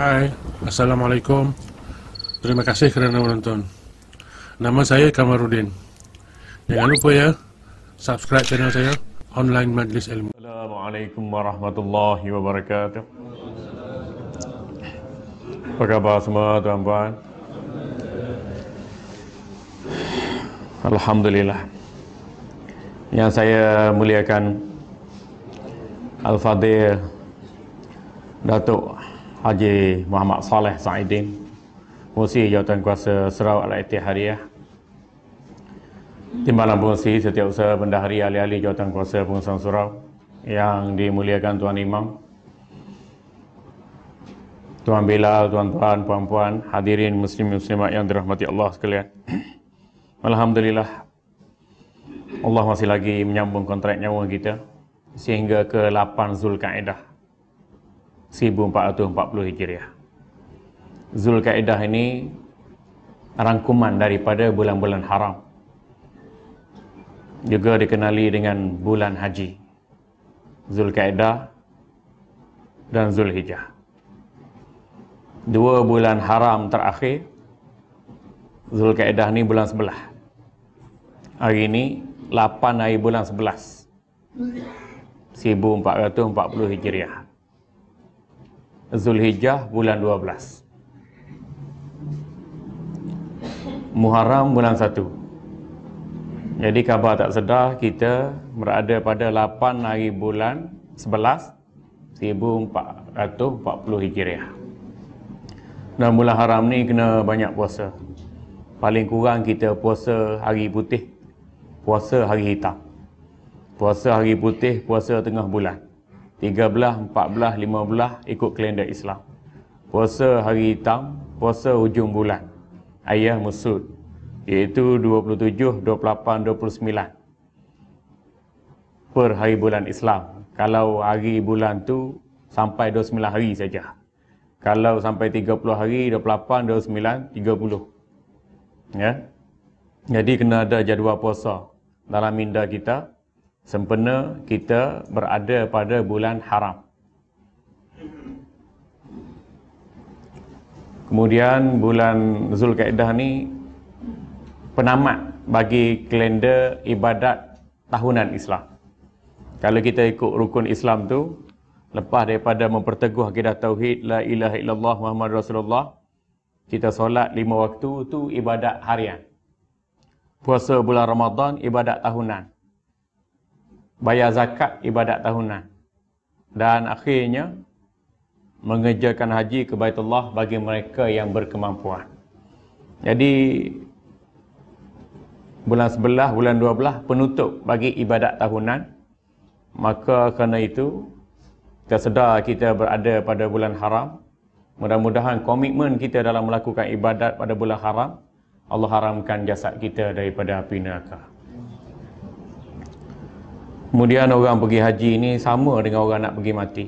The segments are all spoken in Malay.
Hai, Assalamualaikum Terima kasih kerana menonton Nama saya Kamarudin Jangan lupa ya Subscribe channel saya Online Majlis Ilmu Assalamualaikum Warahmatullahi Wabarakatuh Apa khabar semua tuan tuan Alhamdulillah Yang saya muliakan Al-Fadir Datuk Haji Muhammad Saleh Saidin Pengurusi Jawatan ya Kuasa Sarawak Al-Aitih Hariah ya. Timbalan Pengurusi Setiap Usaha Bendahari Ahli-Ahli Jawatan ya Kuasa Pengurusan Sarawak Yang dimuliakan Tuan Imam Tuan Bilal, Tuan-Tuan, Puan-Puan, Hadirin Muslim-Muslimat yang dirahmati Allah sekalian Alhamdulillah Allah masih lagi menyambung kontrak nyawa kita sehingga ke 8 Zulkaidah 1440 Hijriah. Zulkaidah ini rangkuman daripada bulan-bulan haram. Juga dikenali dengan bulan haji. Zulkaidah dan Zulhijjah. Dua bulan haram terakhir Zulkaidah ni bulan sebelah. Hari ini 8 hari bulan 11. 1440 hmm. Hijriah. Zulhijjah bulan 12 Muharram bulan 1 Jadi khabar tak sedar kita berada pada 8 hari bulan 11 1440 Hijriah Dan bulan haram ni kena banyak puasa Paling kurang kita puasa hari putih Puasa hari hitam Puasa hari putih, puasa tengah bulan 13, 14, 15 ikut kalender Islam. Puasa hari hitam, puasa hujung bulan. Ayah Musud. Iaitu 27, 28, 29. Per hari bulan Islam. Kalau hari bulan tu sampai 29 hari saja. Kalau sampai 30 hari, 28, 29, 30. Ya? Jadi kena ada jadual puasa dalam minda kita. Kita sempena kita berada pada bulan haram. Kemudian bulan Zulkaidah ni penamat bagi kalender ibadat tahunan Islam. Kalau kita ikut rukun Islam tu, lepas daripada memperteguh akidah tauhid la ilaha illallah Muhammad Rasulullah, kita solat lima waktu tu ibadat harian. Puasa bulan Ramadan ibadat tahunan bayar zakat ibadat tahunan dan akhirnya mengejarkan haji ke Baitullah bagi mereka yang berkemampuan. Jadi bulan 11, bulan 12 penutup bagi ibadat tahunan. Maka kerana itu kita sedar kita berada pada bulan haram. Mudah-mudahan komitmen kita dalam melakukan ibadat pada bulan haram Allah haramkan jasad kita daripada api neraka. Kemudian orang pergi haji ni sama dengan orang nak pergi mati.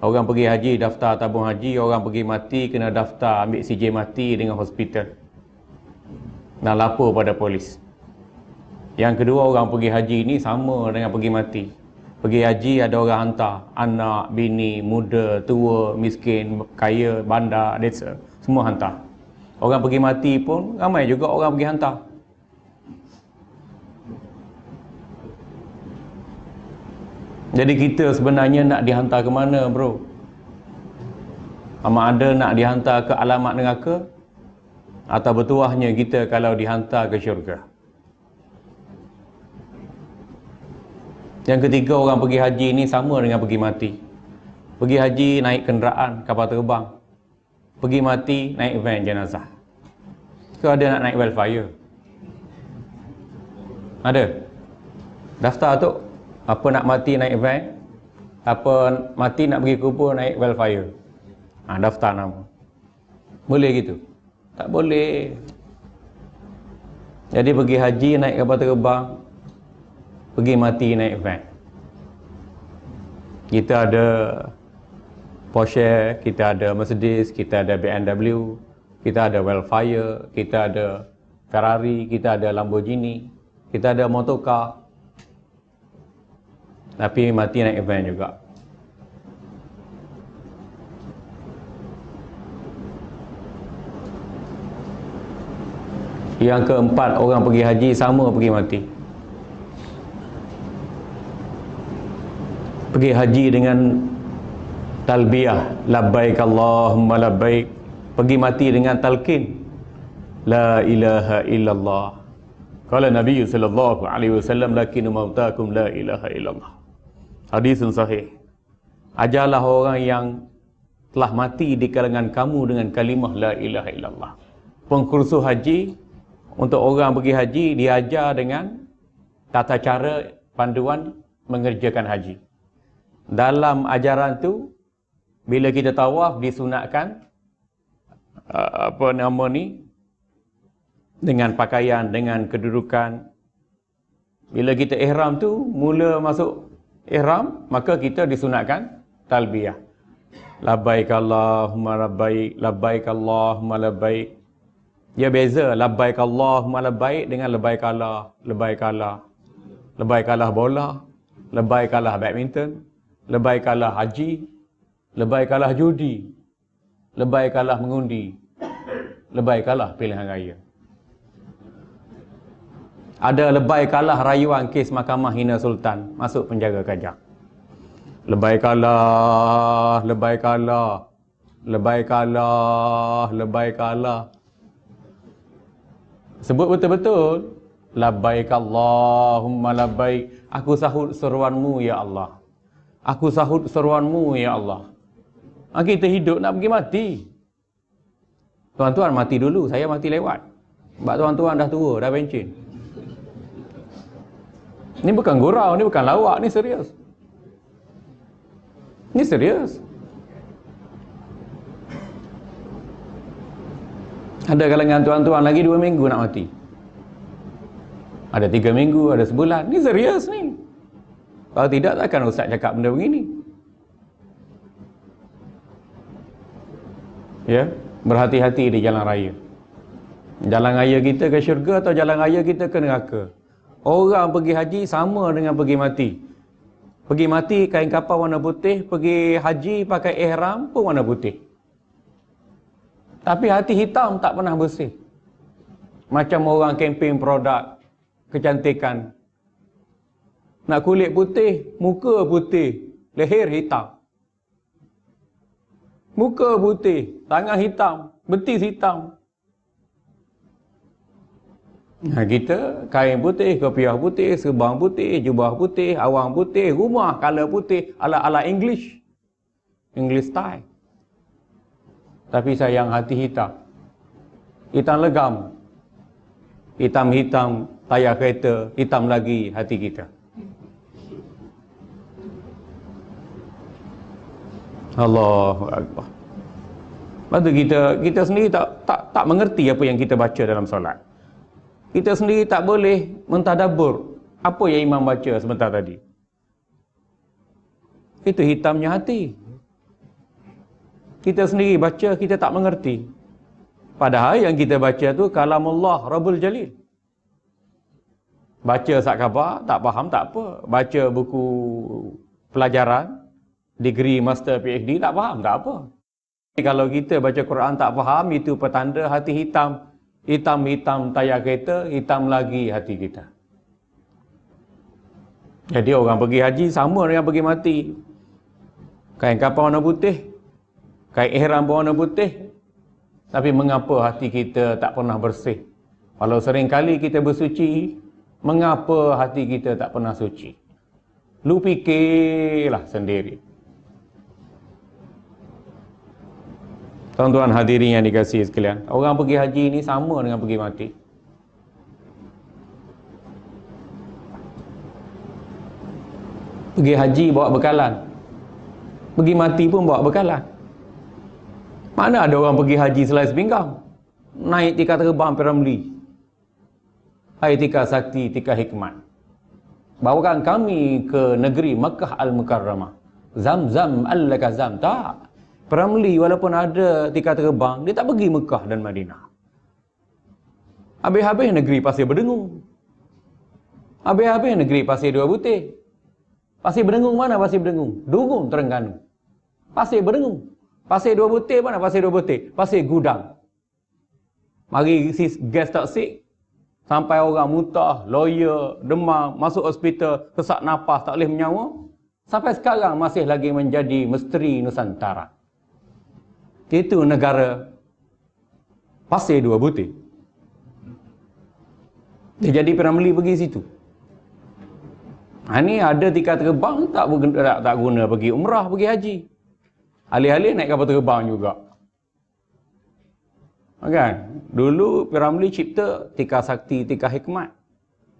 Orang pergi haji daftar tabung haji, orang pergi mati kena daftar ambil CJ mati dengan hospital. Nak lapor pada polis. Yang kedua orang pergi haji ni sama dengan pergi mati. Pergi haji ada orang hantar anak, bini, muda, tua, miskin, kaya, bandar, desa, semua hantar. Orang pergi mati pun ramai juga orang pergi hantar. Jadi kita sebenarnya nak dihantar ke mana bro? Sama ada nak dihantar ke alamat neraka Atau bertuahnya kita kalau dihantar ke syurga Yang ketiga orang pergi haji ni sama dengan pergi mati Pergi haji naik kenderaan kapal terbang Pergi mati naik van jenazah Ke ada nak naik wildfire? Ada? Daftar tu? apa nak mati naik van apa mati nak pergi kubur naik wildfire ha, daftar nama boleh gitu tak boleh jadi pergi haji naik kapal terbang pergi mati naik van kita ada Porsche, kita ada Mercedes, kita ada BMW, kita ada Wildfire, kita ada Ferrari, kita ada Lamborghini, kita ada motor car, tapi mati naik event juga yang keempat orang pergi haji sama pergi mati pergi haji dengan talbiyah labbaik Allahumma labbaik pergi mati dengan talqin la ilaha illallah qala Nabi SAW. lakinu mautakum la ilaha illallah Hadis yang sahih. Ajarlah orang yang telah mati di kalangan kamu dengan kalimah La ilaha illallah. Pengkursus haji, untuk orang pergi haji, diajar dengan tata cara panduan mengerjakan haji. Dalam ajaran tu, bila kita tawaf, disunatkan uh, apa nama ni, dengan pakaian, dengan kedudukan. Bila kita ihram tu, mula masuk ihram maka kita disunatkan talbiyah labbaik allahumma labbaik labbaik allahumma labbaik dia beza labbaik allahumma labbaik dengan labbaik allah labbaik allah labbaik allah bola labbaik allah badminton labbaik allah haji labbaik allah judi labbaik allah mengundi labbaik allah pilihan raya ada lebay kalah rayuan kes mahkamah hina sultan masuk penjaga kajak lebay kalah lebay kalah lebay kalah lebay kalah sebut betul-betul labbaik allahumma labbaik aku sahut seruanmu ya Allah aku sahut seruanmu ya Allah ha, kita hidup nak pergi mati tuan-tuan mati dulu saya mati lewat sebab tuan-tuan dah tua dah pencin ini bukan gurau, ini bukan lawak, ini serius. Ini serius. Ada kalangan tuan-tuan lagi dua minggu nak mati. Ada tiga minggu, ada sebulan. Ini serius ni. Kalau tidak, takkan Ustaz cakap benda begini. Ya, berhati-hati di jalan raya. Jalan raya kita ke syurga atau jalan raya kita ke neraka? Orang pergi haji sama dengan pergi mati. Pergi mati kain kapal warna putih, pergi haji pakai ihram pun warna putih. Tapi hati hitam tak pernah bersih. Macam orang kempen produk kecantikan. Nak kulit putih, muka putih, leher hitam. Muka putih, tangan hitam, betis hitam, Hmm. Nah, kita kain putih, kopiah putih, serbang putih, jubah putih, awang putih, rumah kala putih, ala-ala English. English style. Tapi sayang hati hitam. Hitam legam. Hitam-hitam tayar kereta, hitam lagi hati kita. Allahu Akbar. Lepas kita kita sendiri tak tak tak mengerti apa yang kita baca dalam solat kita sendiri tak boleh mentadabur apa yang imam baca sebentar tadi. Itu hitamnya hati. Kita sendiri baca, kita tak mengerti. Padahal yang kita baca tu Allah Rabbul Jalil. Baca sak khabar, tak faham tak apa. Baca buku pelajaran, degree, master, PhD, tak faham tak apa. Jadi kalau kita baca Quran tak faham, itu petanda hati hitam hitam-hitam tayar kereta, hitam lagi hati kita. Jadi orang pergi haji sama dengan pergi mati. Kain kapal warna putih, kain ihram warna putih. Tapi mengapa hati kita tak pernah bersih? Walau sering kali kita bersuci, mengapa hati kita tak pernah suci? Lu fikirlah sendiri. Tuan-tuan hadirin yang dikasihi sekalian, orang pergi haji ini sama dengan pergi mati. Pergi haji bawa bekalan. Pergi mati pun bawa bekalan. Mana ada orang pergi haji selai sepinggang? Naik tika terbang peramli. Hai tika sakti, tika hikmat. Bawakan kami ke negeri Mekah Al-Mukarramah. Zam-zam, Al kazam. Tak. Peramli walaupun ada tikar terbang, dia tak pergi Mekah dan Madinah. Habis-habis negeri pasir berdengung. Habis-habis negeri pasir dua butir. Pasir berdengung mana pasir berdengung? Dungung Terengganu. Pasir berdengung. Pasir dua butir mana pasir dua butir? Pasir gudang. Mari si gas toksik. Sampai orang mutah, lawyer, demam, masuk hospital, sesak nafas, tak boleh menyawa. Sampai sekarang masih lagi menjadi misteri Nusantara. Itu negara Pasir Dua Butir. Dia jadi Piramli pergi situ. Ini ha, ada tiket terbang tak, tak, tak guna pergi umrah, pergi haji. Alih-alih naik kapal terbang juga. Ha, kan? Dulu Piramli cipta tiket sakti, tiket hikmat.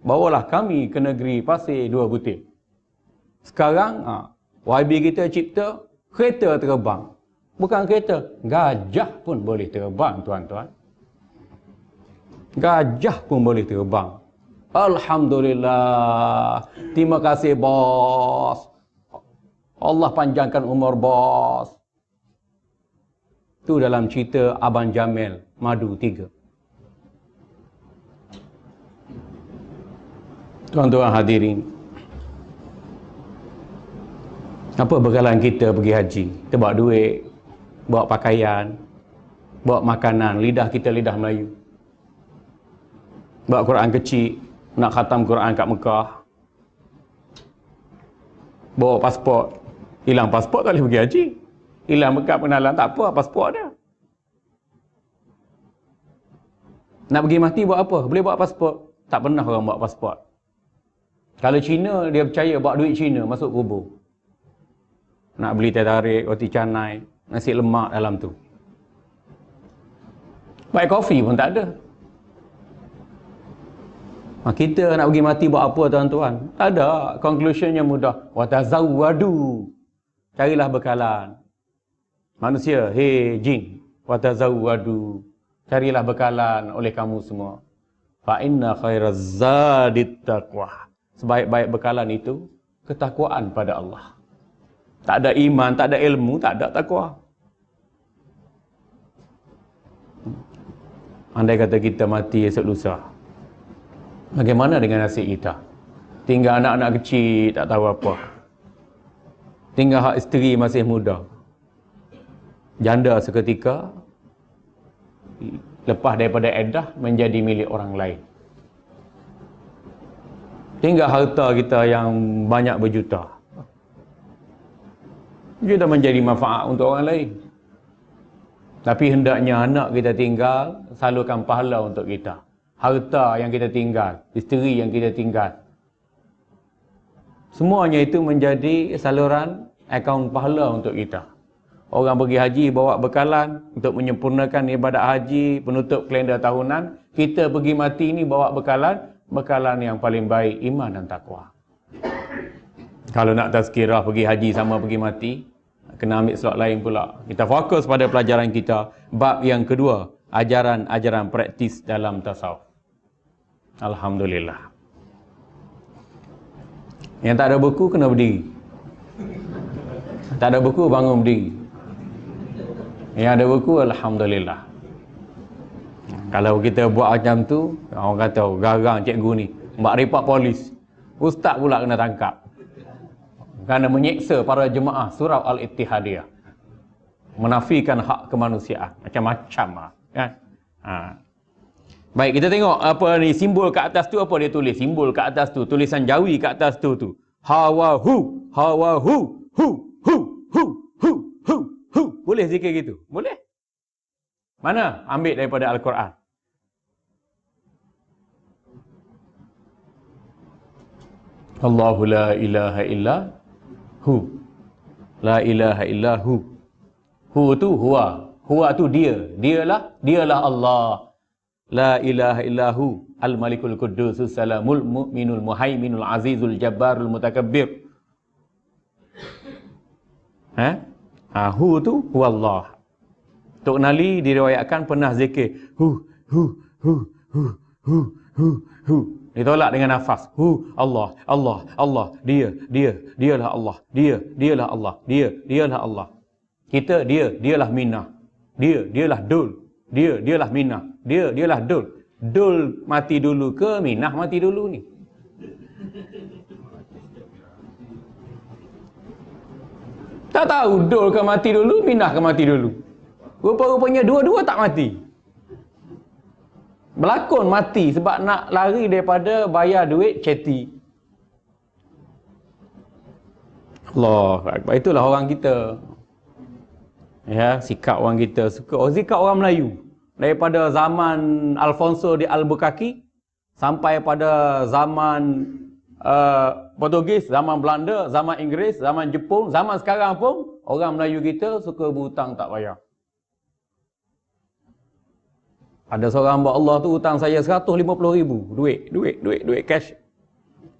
Bawalah kami ke negeri Pasir Dua Butir. Sekarang ha, YB kita cipta kereta terbang. Bukan kereta, gajah pun boleh terbang tuan-tuan. Gajah pun boleh terbang. Alhamdulillah. Terima kasih bos. Allah panjangkan umur bos. Tu dalam cerita Abang Jamil Madu 3. Tuan-tuan hadirin. Apa bekalan kita pergi haji? Tebak duit, bawa pakaian, bawa makanan, lidah kita lidah Melayu. Bawa Quran kecil, nak khatam Quran kat Mekah. Bawa pasport, hilang pasport tak boleh pergi haji. Hilang bekas pengenalan, tak apa, pasport ada. Nak pergi mati buat apa? Boleh bawa pasport? Tak pernah orang bawa pasport. Kalau Cina, dia percaya bawa duit Cina masuk kubur. Nak beli tetarik tarik, roti canai, nasi lemak dalam tu. Buat kopi pun tak ada. Ha, kita nak pergi mati buat apa tuan-tuan? Tak ada. Conclusionnya mudah. Watazawadu. Carilah bekalan. Manusia, hei jin. Watazawadu. Carilah bekalan oleh kamu semua. Fa'inna khairazadit taqwa. Sebaik-baik bekalan itu, ketakwaan pada Allah. Tak ada iman, tak ada ilmu, tak ada takwa. Andai kata kita mati esok lusa. Bagaimana dengan nasib kita? Tinggal anak-anak kecil, tak tahu apa. Tinggal hak isteri masih muda. Janda seketika. Lepas daripada edah, menjadi milik orang lain. Tinggal harta kita yang banyak berjuta. Berjuta dia dah menjadi manfaat untuk orang lain tapi hendaknya anak kita tinggal salurkan pahala untuk kita harta yang kita tinggal isteri yang kita tinggal semuanya itu menjadi saluran akaun pahala untuk kita orang pergi haji bawa bekalan untuk menyempurnakan ibadat haji penutup kalender tahunan kita pergi mati ni bawa bekalan bekalan yang paling baik iman dan takwa kalau nak tazkirah pergi haji sama pergi mati kena ambil slot lain pula. Kita fokus pada pelajaran kita bab yang kedua, ajaran-ajaran praktis dalam tasawuf. Alhamdulillah. Yang tak ada buku kena berdiri. Tak ada buku bangun berdiri. Yang ada buku alhamdulillah. Kalau kita buat macam tu, orang kata oh, garang cikgu ni, mak repak polis. Ustaz pula kena tangkap kerana menyeksa para jemaah surau al-ittihadiyah menafikan hak kemanusiaan macam-macam lah kan ha. baik kita tengok apa ni simbol kat atas tu apa dia tulis simbol kat atas tu tulisan jawi kat atas tu tu hawa hu hawa hu hu hu hu hu hu hu boleh zikir gitu boleh mana ambil daripada Al-Quran? Allahu la ilaha illa hu la ilaha illa hu hu tu huwa huwa tu dia dia lah dia lah Allah la ilaha illa hu al malikul quddusus salamul mu'minul muhaiminul azizul jabbarul mutakabbir ha ha hu tu wallah Tok Nali diriwayatkan pernah zikir hu hu hu hu hu hu hu Ditolak dengan nafas. Hu, Allah, Allah, Allah, dia, dia, dialah Allah, dia, dialah Allah, dia, dialah Allah. Kita, dia, dialah minah. Dia, dialah dul. Dia, dialah minah. Dia, dialah dul. Dul mati dulu ke minah mati dulu ni? Tak tahu dul ke mati dulu, minah ke mati dulu. Rupa-rupanya dua-dua tak mati. Mati. Berlakon mati sebab nak lari daripada bayar duit ceti. Allah Akbar. Itulah orang kita. Ya, sikap orang kita. Suka oh, sikap orang Melayu. Daripada zaman Alfonso di Albuquerque sampai pada zaman uh, Portugis, zaman Belanda, zaman Inggeris, zaman Jepun, zaman sekarang pun orang Melayu kita suka berhutang tak bayar. Ada seorang hamba Allah tu hutang saya 150 ribu duit, duit, duit, duit cash.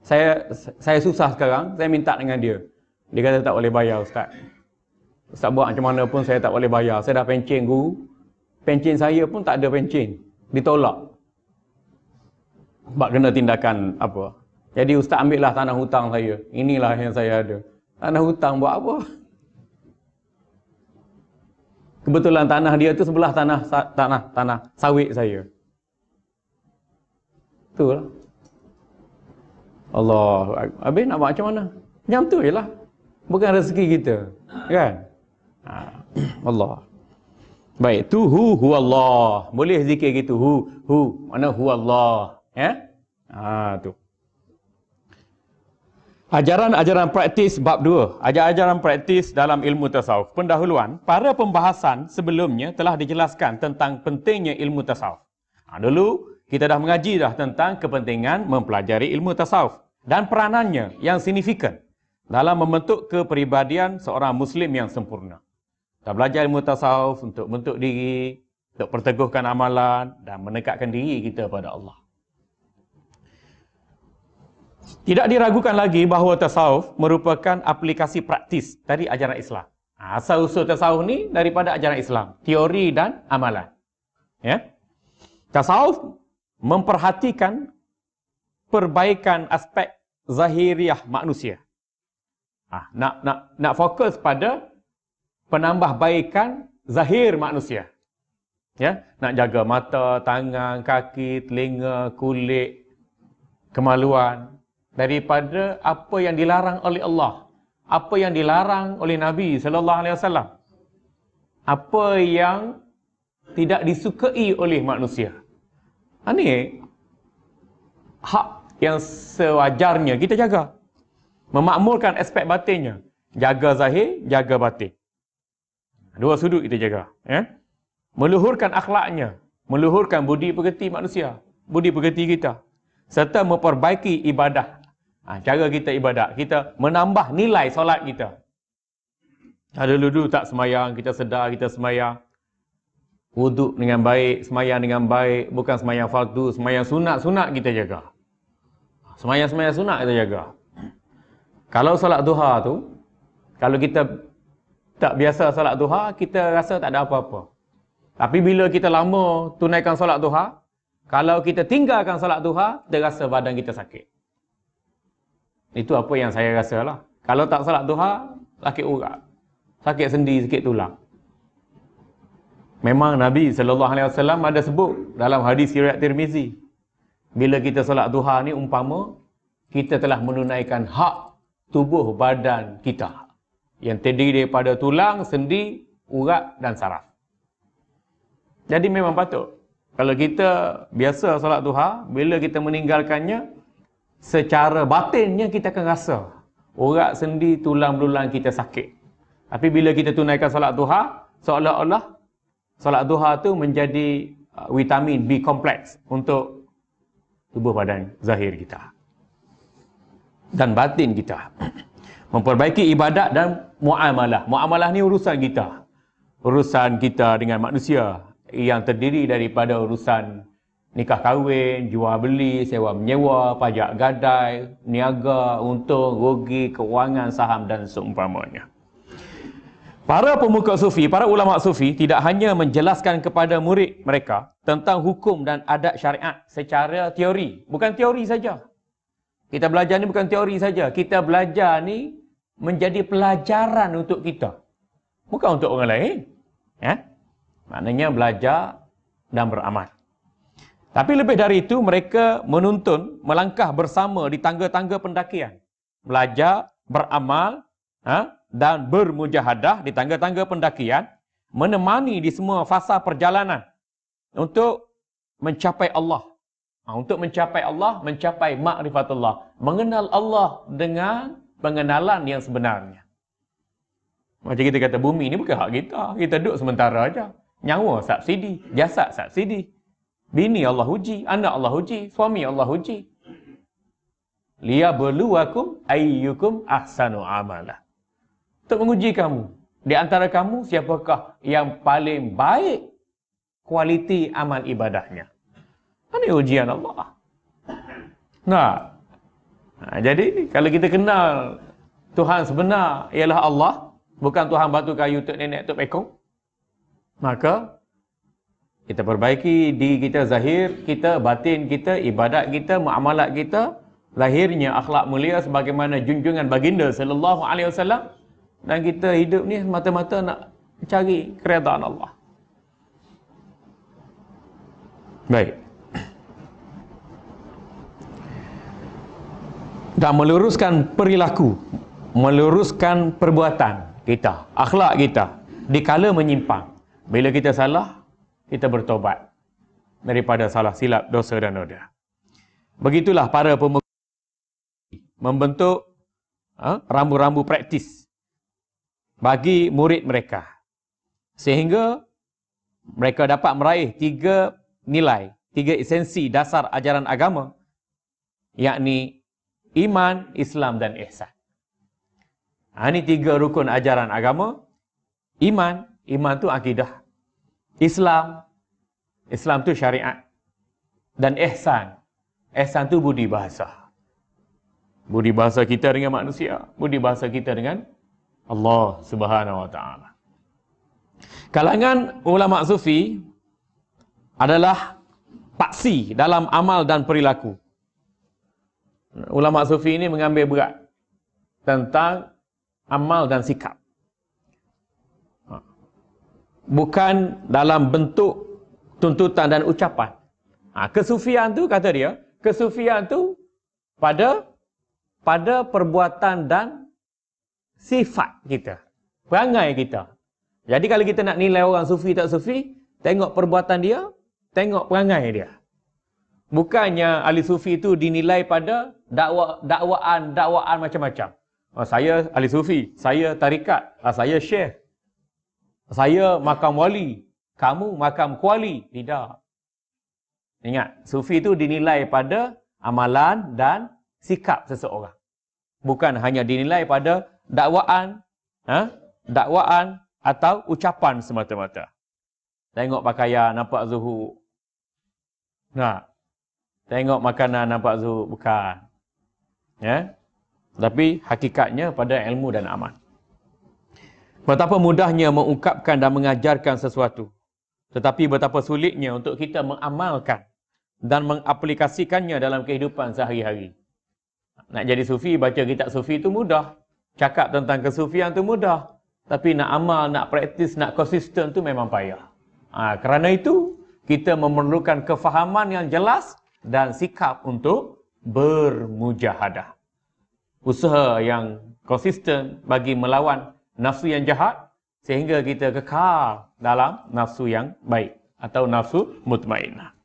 Saya saya susah sekarang, saya minta dengan dia. Dia kata tak boleh bayar ustaz. Ustaz buat macam mana pun saya tak boleh bayar. Saya dah pencin guru. Pencin saya pun tak ada pencin. Ditolak. Sebab kena tindakan apa. Jadi ustaz ambillah tanah hutang saya. Inilah yang saya ada. Tanah hutang buat apa? kebetulan tanah dia tu sebelah tanah tanah tanah sawit saya. Betul. Lah. Allah, habis nak buat macam mana? Macam tu jelah. Bukan rezeki kita. Kan? Ha. Allah. Baik, tu hu hu Allah. Boleh zikir gitu hu hu. Mana hu Allah, ya? ha, tu. Ajaran-ajaran praktis bab 2. Ajaran-ajaran praktis dalam ilmu tasawuf. Pendahuluan, pada pembahasan sebelumnya telah dijelaskan tentang pentingnya ilmu tasawuf. Ha, dulu, kita dah mengaji dah tentang kepentingan mempelajari ilmu tasawuf dan peranannya yang signifikan dalam membentuk kepribadian seorang Muslim yang sempurna. Kita belajar ilmu tasawuf untuk bentuk diri, untuk perteguhkan amalan dan menekatkan diri kita pada Allah. Tidak diragukan lagi bahawa tasawuf merupakan aplikasi praktis dari ajaran Islam. Asal-usul tasawuf ni daripada ajaran Islam. Teori dan amalan. Ya? Tasawuf memperhatikan perbaikan aspek zahiriah manusia. Ah, nak, nak, nak fokus pada penambahbaikan zahir manusia. Ya? Nak jaga mata, tangan, kaki, telinga, kulit, kemaluan, daripada apa yang dilarang oleh Allah, apa yang dilarang oleh Nabi sallallahu alaihi wasallam. Apa yang tidak disukai oleh manusia. Ini ha, hak yang sewajarnya kita jaga. Memakmurkan aspek batinnya. Jaga zahir, jaga batin. Dua sudut kita jaga. Ya? Meluhurkan akhlaknya. Meluhurkan budi pekerti manusia. Budi pekerti kita. Serta memperbaiki ibadah Ha, cara kita ibadat, kita menambah nilai solat kita. Ada dulu tak semayang, kita sedar, kita semayang. Wuduk dengan baik, semayang dengan baik, bukan semayang fardu, semayang sunat-sunat kita jaga. Ha, semayang-semayang sunat kita jaga. Kalau solat duha tu, kalau kita tak biasa solat duha, kita rasa tak ada apa-apa. Tapi bila kita lama tunaikan solat duha, kalau kita tinggalkan solat duha, kita rasa badan kita sakit. Itu apa yang saya rasa lah. Kalau tak salat duha, sakit urat. Sakit sendi, sakit tulang. Memang Nabi Sallallahu Alaihi Wasallam ada sebut dalam hadis Sirat Tirmizi. Bila kita salat duha ni umpama, kita telah menunaikan hak tubuh badan kita. Yang terdiri daripada tulang, sendi, urat dan saraf. Jadi memang patut. Kalau kita biasa salat duha, bila kita meninggalkannya, secara batinnya kita akan rasa urat sendi tulang belulang kita sakit. Tapi bila kita tunaikan solat duha, seolah-olah solat duha tu menjadi uh, vitamin B kompleks untuk tubuh badan zahir kita dan batin kita. Memperbaiki ibadat dan muamalah. Muamalah ni urusan kita. Urusan kita dengan manusia yang terdiri daripada urusan nikah kahwin, jual beli, sewa menyewa, pajak gadai, niaga, untung, rugi, kewangan, saham dan seumpamanya. Para pemuka sufi, para ulama sufi tidak hanya menjelaskan kepada murid mereka tentang hukum dan adat syariat secara teori. Bukan teori saja. Kita belajar ni bukan teori saja. Kita belajar ni menjadi pelajaran untuk kita. Bukan untuk orang lain. Ya? Maknanya belajar dan beramal. Tapi lebih dari itu mereka menuntun melangkah bersama di tangga-tangga pendakian. Belajar, beramal ha, dan bermujahadah di tangga-tangga pendakian. Menemani di semua fasa perjalanan untuk mencapai Allah. Ha, untuk mencapai Allah, mencapai Ma'rifatullah, Mengenal Allah dengan pengenalan yang sebenarnya. Macam kita kata bumi ini bukan hak kita. Kita duduk sementara aja. Nyawa subsidi, jasad subsidi. Bini Allah uji, anak Allah uji, suami Allah uji. Liya beluakum ayyukum ahsanu amala. Untuk menguji kamu. Di antara kamu, siapakah yang paling baik kualiti amal ibadahnya? Ini ujian Allah. Nah, nah jadi kalau kita kenal Tuhan sebenar ialah Allah, bukan Tuhan batu kayu, tuk nenek, tuk pekong, maka kita perbaiki diri kita zahir, kita batin kita, ibadat kita, muamalat kita, lahirnya akhlak mulia sebagaimana junjungan baginda sallallahu alaihi wasallam dan kita hidup ni mata-mata nak cari keredaan Allah. Baik. Dan meluruskan perilaku, meluruskan perbuatan kita, akhlak kita, dikala menyimpang. Bila kita salah, kita bertobat daripada salah silap dosa dan noda. Begitulah para pemegang membentuk ha, rambu-rambu ha, praktis bagi murid mereka. Sehingga mereka dapat meraih tiga nilai, tiga esensi dasar ajaran agama yakni iman, Islam dan ihsan. Ha, ini tiga rukun ajaran agama. Iman, iman tu akidah. Islam Islam tu syariat dan ihsan. Ihsan tu budi bahasa. Budi bahasa kita dengan manusia, budi bahasa kita dengan Allah Subhanahu Wa Taala. Kalangan ulama sufi adalah paksi dalam amal dan perilaku. Ulama sufi ini mengambil berat tentang amal dan sikap bukan dalam bentuk tuntutan dan ucapan. Ha, kesufian tu kata dia, kesufian tu pada pada perbuatan dan sifat kita. Perangai kita. Jadi kalau kita nak nilai orang sufi tak sufi, tengok perbuatan dia, tengok perangai dia. Bukannya ahli sufi itu dinilai pada dakwa, dakwaan, dakwaan macam-macam. Oh, saya ahli sufi, saya tarikat, ah, saya syekh. Saya makam wali, kamu makam kuali. Tidak. Ingat, sufi itu dinilai pada amalan dan sikap seseorang. Bukan hanya dinilai pada dakwaan, ha? dakwaan atau ucapan semata-mata. Tengok pakaian, nampak zuhur. Nah, Tengok makanan, nampak zuhur. Bukan. Ya? Tapi hakikatnya pada ilmu dan amal. Betapa mudahnya mengungkapkan dan mengajarkan sesuatu. Tetapi betapa sulitnya untuk kita mengamalkan dan mengaplikasikannya dalam kehidupan sehari-hari. Nak jadi sufi, baca kitab sufi itu mudah. Cakap tentang kesufian itu mudah. Tapi nak amal, nak praktis, nak konsisten itu memang payah. Ha, kerana itu, kita memerlukan kefahaman yang jelas dan sikap untuk bermujahadah. Usaha yang konsisten bagi melawan nafsu yang jahat sehingga kita kekal dalam nafsu yang baik atau nafsu mutmainah.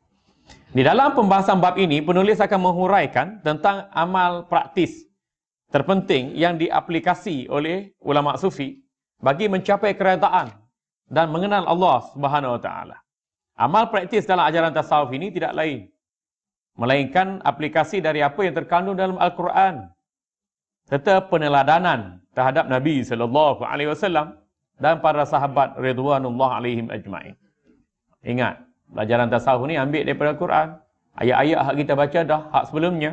Di dalam pembahasan bab ini penulis akan menghuraikan tentang amal praktis terpenting yang diaplikasi oleh ulama sufi bagi mencapai keredaan dan mengenal Allah Subhanahu Wa Taala. Amal praktis dalam ajaran tasawuf ini tidak lain melainkan aplikasi dari apa yang terkandung dalam Al-Quran serta peneladanan terhadap Nabi sallallahu alaihi wasallam dan para sahabat ridwanullah alaihim ajmain. Ingat, pelajaran tasawuf ni ambil daripada Quran. Ayat-ayat hak kita baca dah hak sebelumnya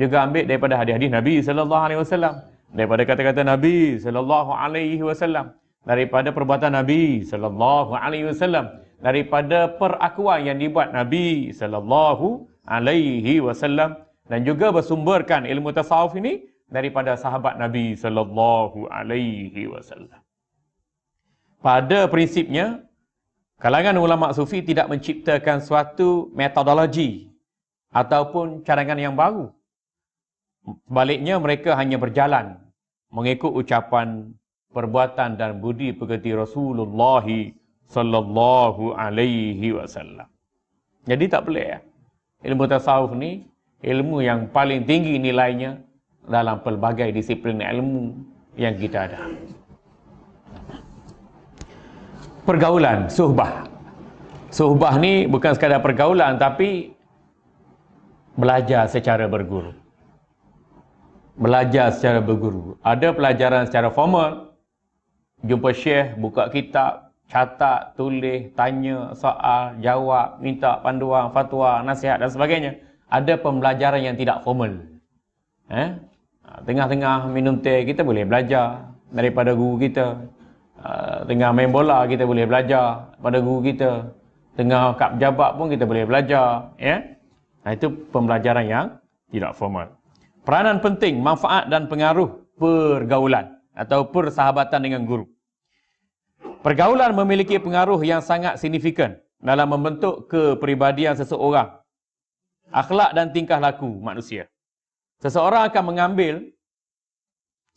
juga ambil daripada hadis-hadis Nabi sallallahu alaihi wasallam, daripada kata-kata Nabi sallallahu alaihi wasallam, daripada perbuatan Nabi sallallahu alaihi wasallam, daripada perakuan yang dibuat Nabi sallallahu alaihi wasallam dan juga bersumberkan ilmu tasawuf ini daripada sahabat Nabi sallallahu alaihi wasallam. Pada prinsipnya, kalangan ulama sufi tidak menciptakan suatu metodologi ataupun cadangan yang baru. Baliknya mereka hanya berjalan mengikut ucapan, perbuatan dan budi pekerti Rasulullah sallallahu alaihi wasallam. Jadi tak boleh ya. Ilmu tasawuf ni ilmu yang paling tinggi nilainya dalam pelbagai disiplin ilmu yang kita ada. Pergaulan, suhbah. Suhbah ni bukan sekadar pergaulan tapi belajar secara berguru. Belajar secara berguru. Ada pelajaran secara formal, jumpa syekh, buka kitab, catat, tulis, tanya, soal, jawab, minta panduan, fatwa, nasihat dan sebagainya. Ada pembelajaran yang tidak formal. Eh? tengah-tengah minum teh kita boleh belajar daripada guru kita uh, tengah main bola kita boleh belajar pada guru kita tengah kat pejabat pun kita boleh belajar ya nah itu pembelajaran yang tidak formal peranan penting manfaat dan pengaruh pergaulan atau persahabatan dengan guru pergaulan memiliki pengaruh yang sangat signifikan dalam membentuk kepribadian seseorang akhlak dan tingkah laku manusia Seseorang akan mengambil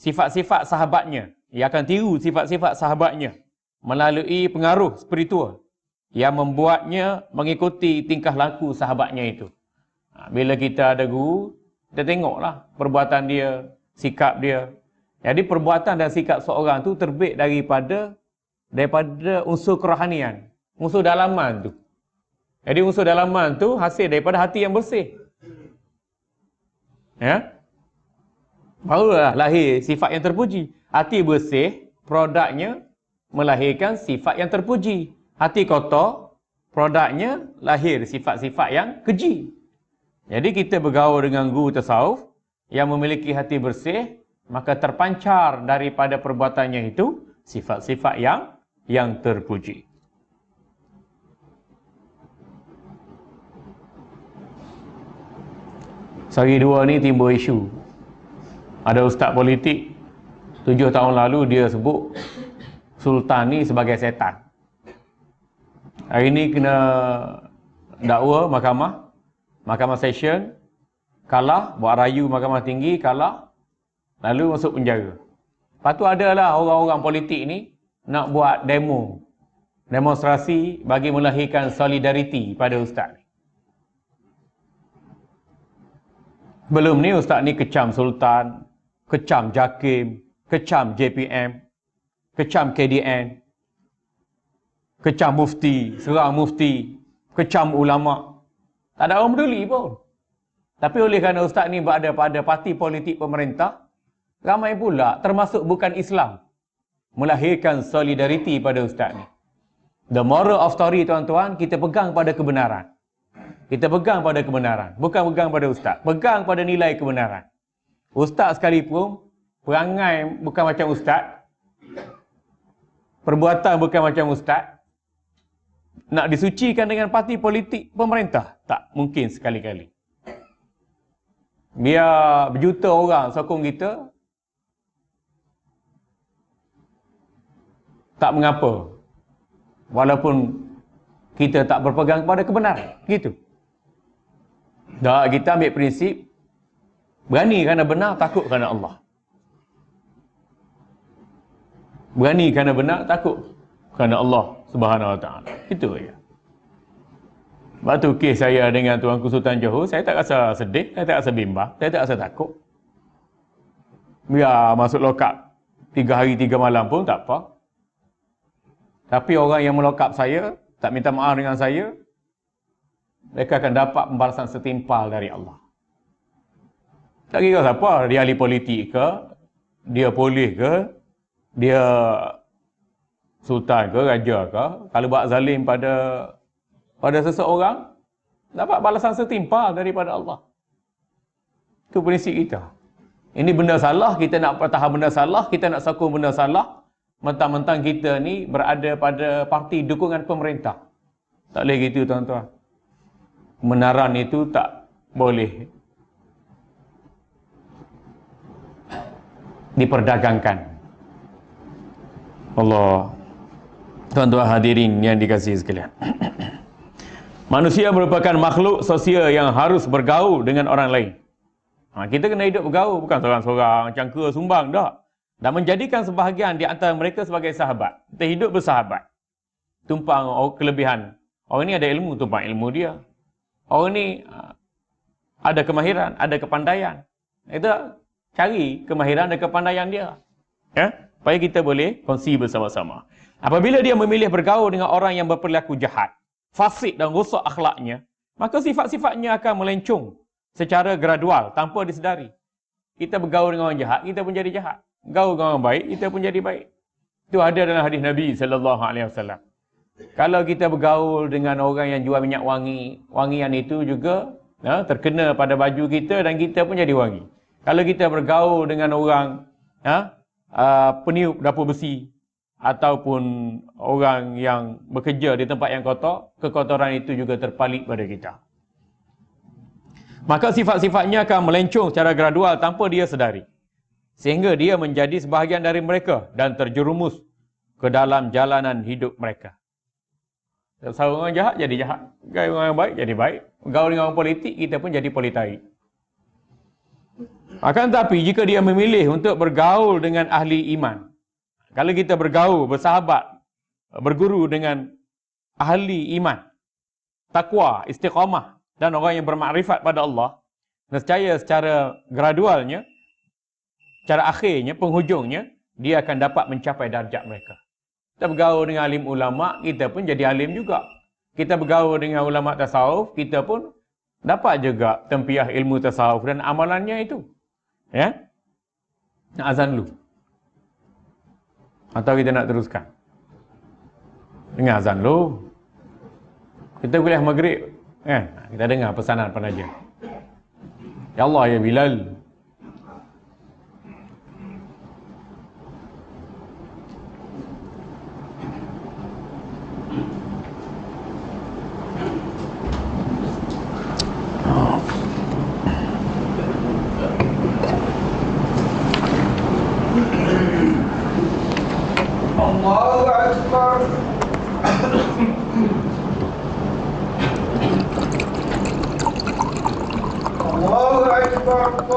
sifat-sifat sahabatnya. Ia akan tiru sifat-sifat sahabatnya melalui pengaruh spiritual yang membuatnya mengikuti tingkah laku sahabatnya itu. Ha, bila kita ada guru, kita tengoklah perbuatan dia, sikap dia. Jadi perbuatan dan sikap seorang itu terbit daripada daripada unsur kerohanian, unsur dalaman tu. Jadi unsur dalaman tu hasil daripada hati yang bersih ya barulah lahir sifat yang terpuji hati bersih produknya melahirkan sifat yang terpuji hati kotor produknya lahir sifat-sifat yang keji jadi kita bergaul dengan guru tasawuf yang memiliki hati bersih maka terpancar daripada perbuatannya itu sifat-sifat yang yang terpuji Sehari dua ni timbul isu Ada ustaz politik Tujuh tahun lalu dia sebut Sultan ni sebagai setan Hari ni kena Dakwa mahkamah Mahkamah session Kalah, buat rayu mahkamah tinggi, kalah Lalu masuk penjara Lepas tu adalah orang-orang politik ni Nak buat demo Demonstrasi bagi melahirkan solidariti pada ustaz ni Belum ni ustaz ni kecam sultan, kecam jakim, kecam JPM, kecam KDN, kecam mufti, serang mufti, kecam ulama. Tak ada orang peduli pun. Tapi oleh kerana ustaz ni berada pada parti politik pemerintah, ramai pula termasuk bukan Islam melahirkan solidariti pada ustaz ni. The moral of story tuan-tuan, kita pegang pada kebenaran. Kita pegang pada kebenaran. Bukan pegang pada ustaz. Pegang pada nilai kebenaran. Ustaz sekalipun, perangai bukan macam ustaz. Perbuatan bukan macam ustaz. Nak disucikan dengan parti politik pemerintah? Tak mungkin sekali-kali. Biar berjuta orang sokong kita, tak mengapa. Walaupun kita tak berpegang kepada kebenaran. Gitu. Dah kita ambil prinsip berani kerana benar, takut kerana Allah. Berani kerana benar, takut kerana Allah Subhanahu Wa Taala. Itu saja. Sebab tu saya dengan Tuan kusutan Johor, saya tak rasa sedih, saya tak rasa bimbang, saya tak rasa takut. Ya masuk lokap tiga hari, tiga malam pun tak apa. Tapi orang yang melokap saya, tak minta maaf dengan saya, mereka akan dapat pembalasan setimpal dari Allah. Tak kira siapa, dia ahli politik ke, dia polis ke, dia sultan ke, raja ke, kalau buat zalim pada pada seseorang, dapat balasan setimpal daripada Allah. Itu prinsip kita. Ini benda salah, kita nak pertahan benda salah, kita nak sokong benda salah, mentang-mentang kita ni berada pada parti dukungan pemerintah. Tak boleh gitu tuan-tuan menaran itu tak boleh diperdagangkan. Allah tuan-tuan hadirin yang dikasihi sekalian. Manusia merupakan makhluk sosial yang harus bergaul dengan orang lain. Ha, kita kena hidup bergaul bukan seorang-seorang cangka sumbang dah. Dan menjadikan sebahagian di antara mereka sebagai sahabat. Kita hidup bersahabat. Tumpang oh kelebihan. Orang ini ada ilmu, tumpang ilmu dia. Oh ini ah, ada kemahiran, ada kepandaian. Itu cari kemahiran dan kepandaian dia. Ya, supaya kita boleh kongsi bersama-sama. Apabila dia memilih bergaul dengan orang yang berperilaku jahat, fasik dan rosak akhlaknya, maka sifat-sifatnya akan melencung secara gradual tanpa disedari. Kita bergaul dengan orang jahat, kita pun jadi jahat. Bergaul dengan orang baik, kita pun jadi baik. Itu ada dalam hadis Nabi sallallahu alaihi wasallam. Kalau kita bergaul dengan orang yang jual minyak wangi, wangian itu juga ya, terkena pada baju kita dan kita pun jadi wangi. Kalau kita bergaul dengan orang ya, uh, peniup dapur besi ataupun orang yang bekerja di tempat yang kotor, kekotoran itu juga terpalit pada kita. Maka sifat-sifatnya akan melencung secara gradual tanpa dia sedari. Sehingga dia menjadi sebahagian dari mereka dan terjerumus ke dalam jalanan hidup mereka. Sama orang jahat jadi jahat. Gaul dengan orang baik jadi baik. Gaul dengan orang politik kita pun jadi politik. Akan tetapi jika dia memilih untuk bergaul dengan ahli iman. Kalau kita bergaul, bersahabat, berguru dengan ahli iman. Takwa, istiqamah dan orang yang bermakrifat pada Allah. Nescaya secara gradualnya, cara akhirnya, penghujungnya, dia akan dapat mencapai darjat mereka. Kita bergaul dengan alim ulama, kita pun jadi alim juga. Kita bergaul dengan ulama tasawuf, kita pun dapat juga tempiah ilmu tasawuf dan amalannya itu. Ya? Nak azan dulu. Atau kita nak teruskan. Dengar azan dulu. Kita kuliah maghrib. Kan? Kita dengar pesanan penaja. Ya Allah, Ya Bilal.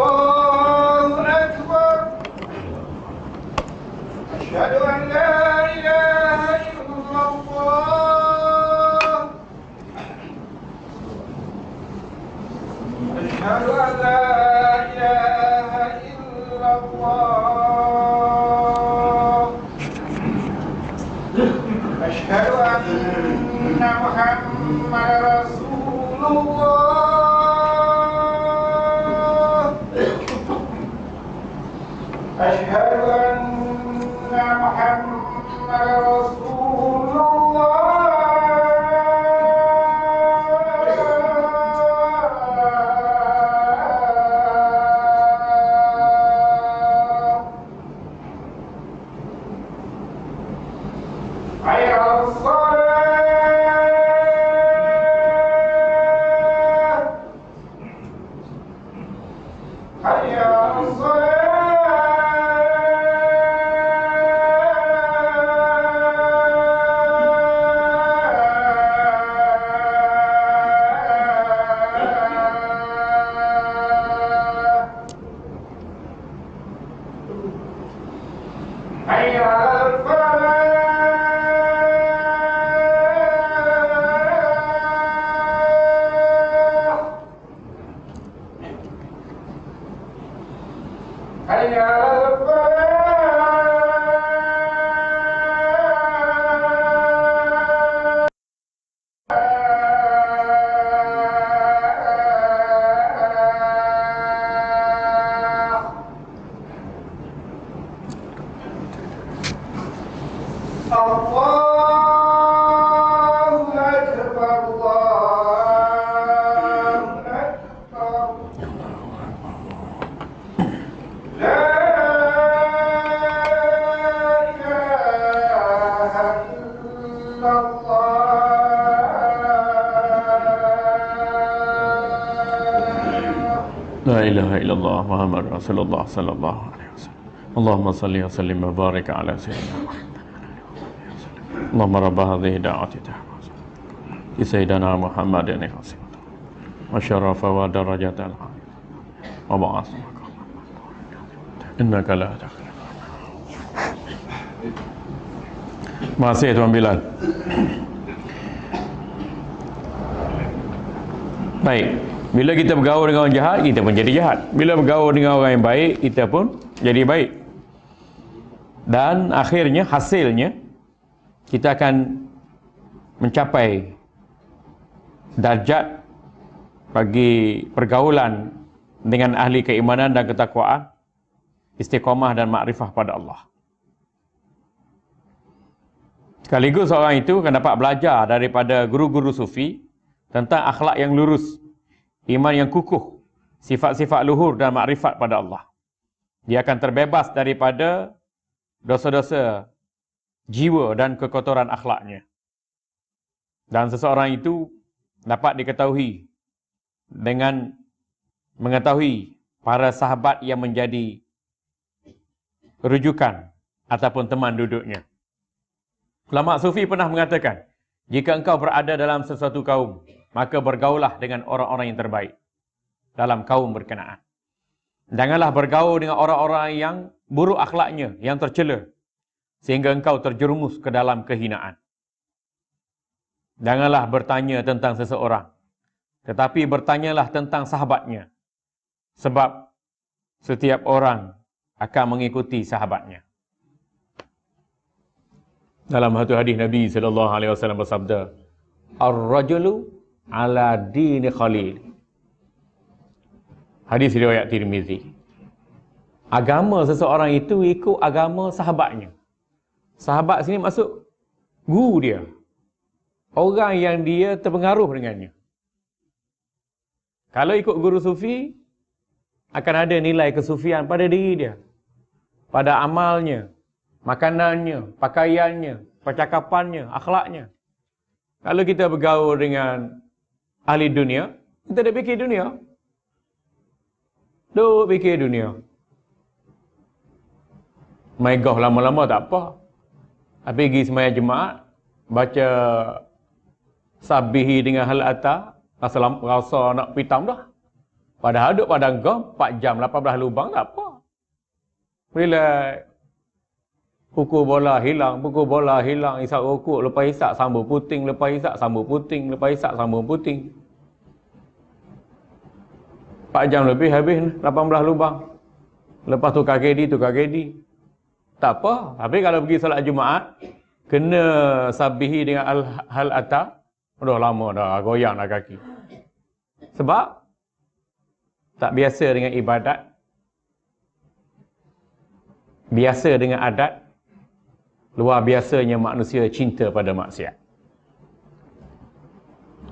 Oh. أشهد أن محمد رسول رسول الله صلى الله عليه وسلم اللهم صل وسلم وبارك على سيدنا محمد اللهم رب هذه دعوة في سيدنا محمد القاسم وشرف ودرجة العالم وبعث إنك لا تخلف ما سيد بلال طيب Bila kita bergaul dengan orang jahat, kita pun jadi jahat. Bila bergaul dengan orang yang baik, kita pun jadi baik. Dan akhirnya, hasilnya, kita akan mencapai darjat bagi pergaulan dengan ahli keimanan dan ketakwaan, istiqamah dan makrifah pada Allah. Sekaligus orang itu akan dapat belajar daripada guru-guru sufi tentang akhlak yang lurus iman yang kukuh, sifat-sifat luhur dan makrifat pada Allah. Dia akan terbebas daripada dosa-dosa jiwa dan kekotoran akhlaknya. Dan seseorang itu dapat diketahui dengan mengetahui para sahabat yang menjadi rujukan ataupun teman duduknya. Ulama sufi pernah mengatakan, jika engkau berada dalam sesuatu kaum, maka bergaulah dengan orang-orang yang terbaik dalam kaum berkenaan. Janganlah bergaul dengan orang-orang yang buruk akhlaknya, yang tercela, sehingga engkau terjerumus ke dalam kehinaan. Janganlah bertanya tentang seseorang, tetapi bertanyalah tentang sahabatnya, sebab setiap orang akan mengikuti sahabatnya. Dalam satu hadis Nabi sallallahu alaihi wasallam bersabda, "Ar-rajulu ala dini khalil hadis riwayat tirmizi agama seseorang itu ikut agama sahabatnya sahabat sini maksud guru dia orang yang dia terpengaruh dengannya kalau ikut guru sufi akan ada nilai kesufian pada diri dia pada amalnya makanannya pakaiannya percakapannya akhlaknya kalau kita bergaul dengan ahli dunia, kita ada fikir dunia. Duk fikir dunia. Maigah lama-lama tak apa. Habis pergi semayang jemaah baca sabihi dengan hal atas, rasa, rasa nak pitam dah. Padahal duduk pada kau 4 jam, 18 lubang tak apa. Relax. Pukul bola hilang, pukul bola hilang, isap rokok, lepas isap sambung puting, lepas isap sambung puting, lepas isap sambung puting. 4 jam lebih habis 18 lubang. Lepas tu kaki di, tu kaki di. Tak apa. Tapi kalau pergi salat Jumaat, kena sabihi dengan hal atas. sudah lama dah, goyang dah kaki. Sebab, tak biasa dengan ibadat. Biasa dengan adat. Luar biasanya manusia cinta pada maksiat.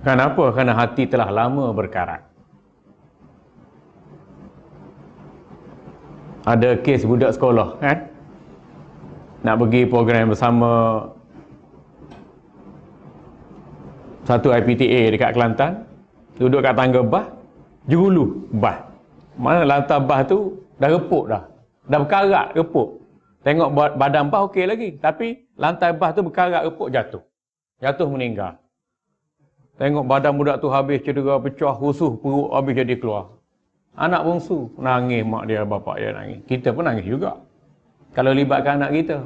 Kenapa? Kerana hati telah lama berkarat. ada kes budak sekolah kan nak pergi program bersama satu IPTA dekat Kelantan duduk kat tangga bah jerulu bah mana lantai bah tu dah repuk dah dah berkarat repuk tengok badan bah okey lagi tapi lantai bah tu berkarat repuk jatuh jatuh meninggal tengok badan budak tu habis cedera pecah rusuh perut habis jadi keluar Anak bongsu nangis mak dia, bapak dia nangis. Kita pun nangis juga. Kalau libatkan anak kita.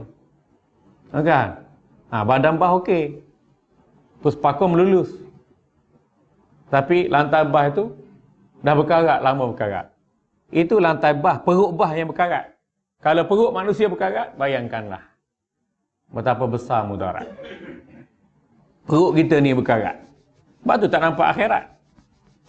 Kan? Ha, badan bah okey. Terus pakum lulus. Tapi lantai bah itu dah berkarat, lama berkarat. Itu lantai bah, perut bah yang berkarat. Kalau perut manusia berkarat, bayangkanlah. Betapa besar mudarat. Perut kita ni berkarat. Sebab tu tak nampak akhirat.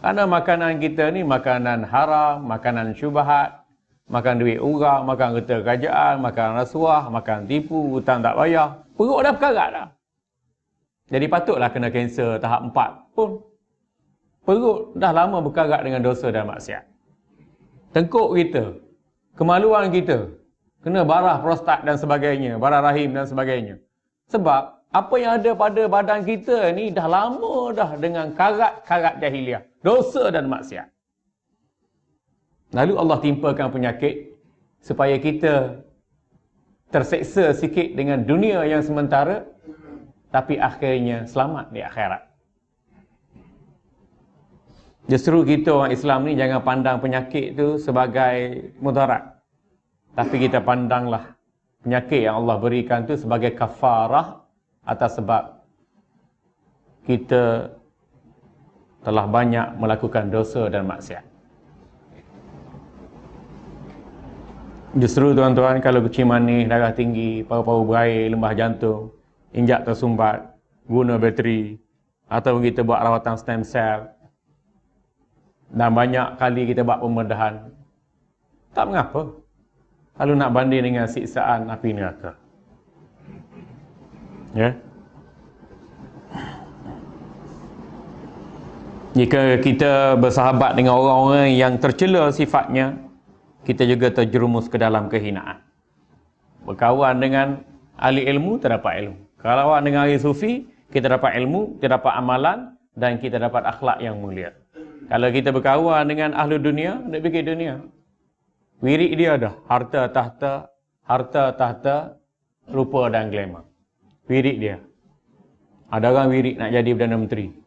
Karena makanan kita ni makanan haram, makanan syubhat, makan duit orang, makan kereta kerajaan, makan rasuah, makan tipu, hutang tak bayar. Perut dah berkarat dah. Jadi patutlah kena cancel tahap empat pun. Perut dah lama berkarat dengan dosa dan maksiat. Tengkuk kita, kemaluan kita, kena barah prostat dan sebagainya, barah rahim dan sebagainya. Sebab apa yang ada pada badan kita ni dah lama dah dengan karat-karat jahiliah dosa dan maksiat. Lalu Allah timpakan penyakit supaya kita terseksa sikit dengan dunia yang sementara tapi akhirnya selamat di akhirat. Justru kita orang Islam ni jangan pandang penyakit tu sebagai mudarat. Tapi kita pandanglah penyakit yang Allah berikan tu sebagai kafarah atas sebab kita telah banyak melakukan dosa dan maksiat. Justru tuan-tuan kalau kecil manis, darah tinggi, paru-paru berair, lembah jantung, injak tersumbat, guna bateri atau kita buat rawatan stem cell dan banyak kali kita buat pembedahan tak mengapa kalau nak banding dengan siksaan api neraka ya yeah? Jika kita bersahabat dengan orang-orang yang tercela sifatnya, kita juga terjerumus ke dalam kehinaan. Berkawan dengan ahli ilmu, kita ilmu. Kalau Kawan dengan ahli sufi, kita dapat ilmu, kita dapat amalan dan kita dapat akhlak yang mulia. Kalau kita berkawan dengan ahli dunia, nak fikir dunia. Wirik dia dah, harta tahta, harta tahta, rupa dan glamour. Wirik dia. Ada orang wirik nak jadi Perdana Menteri.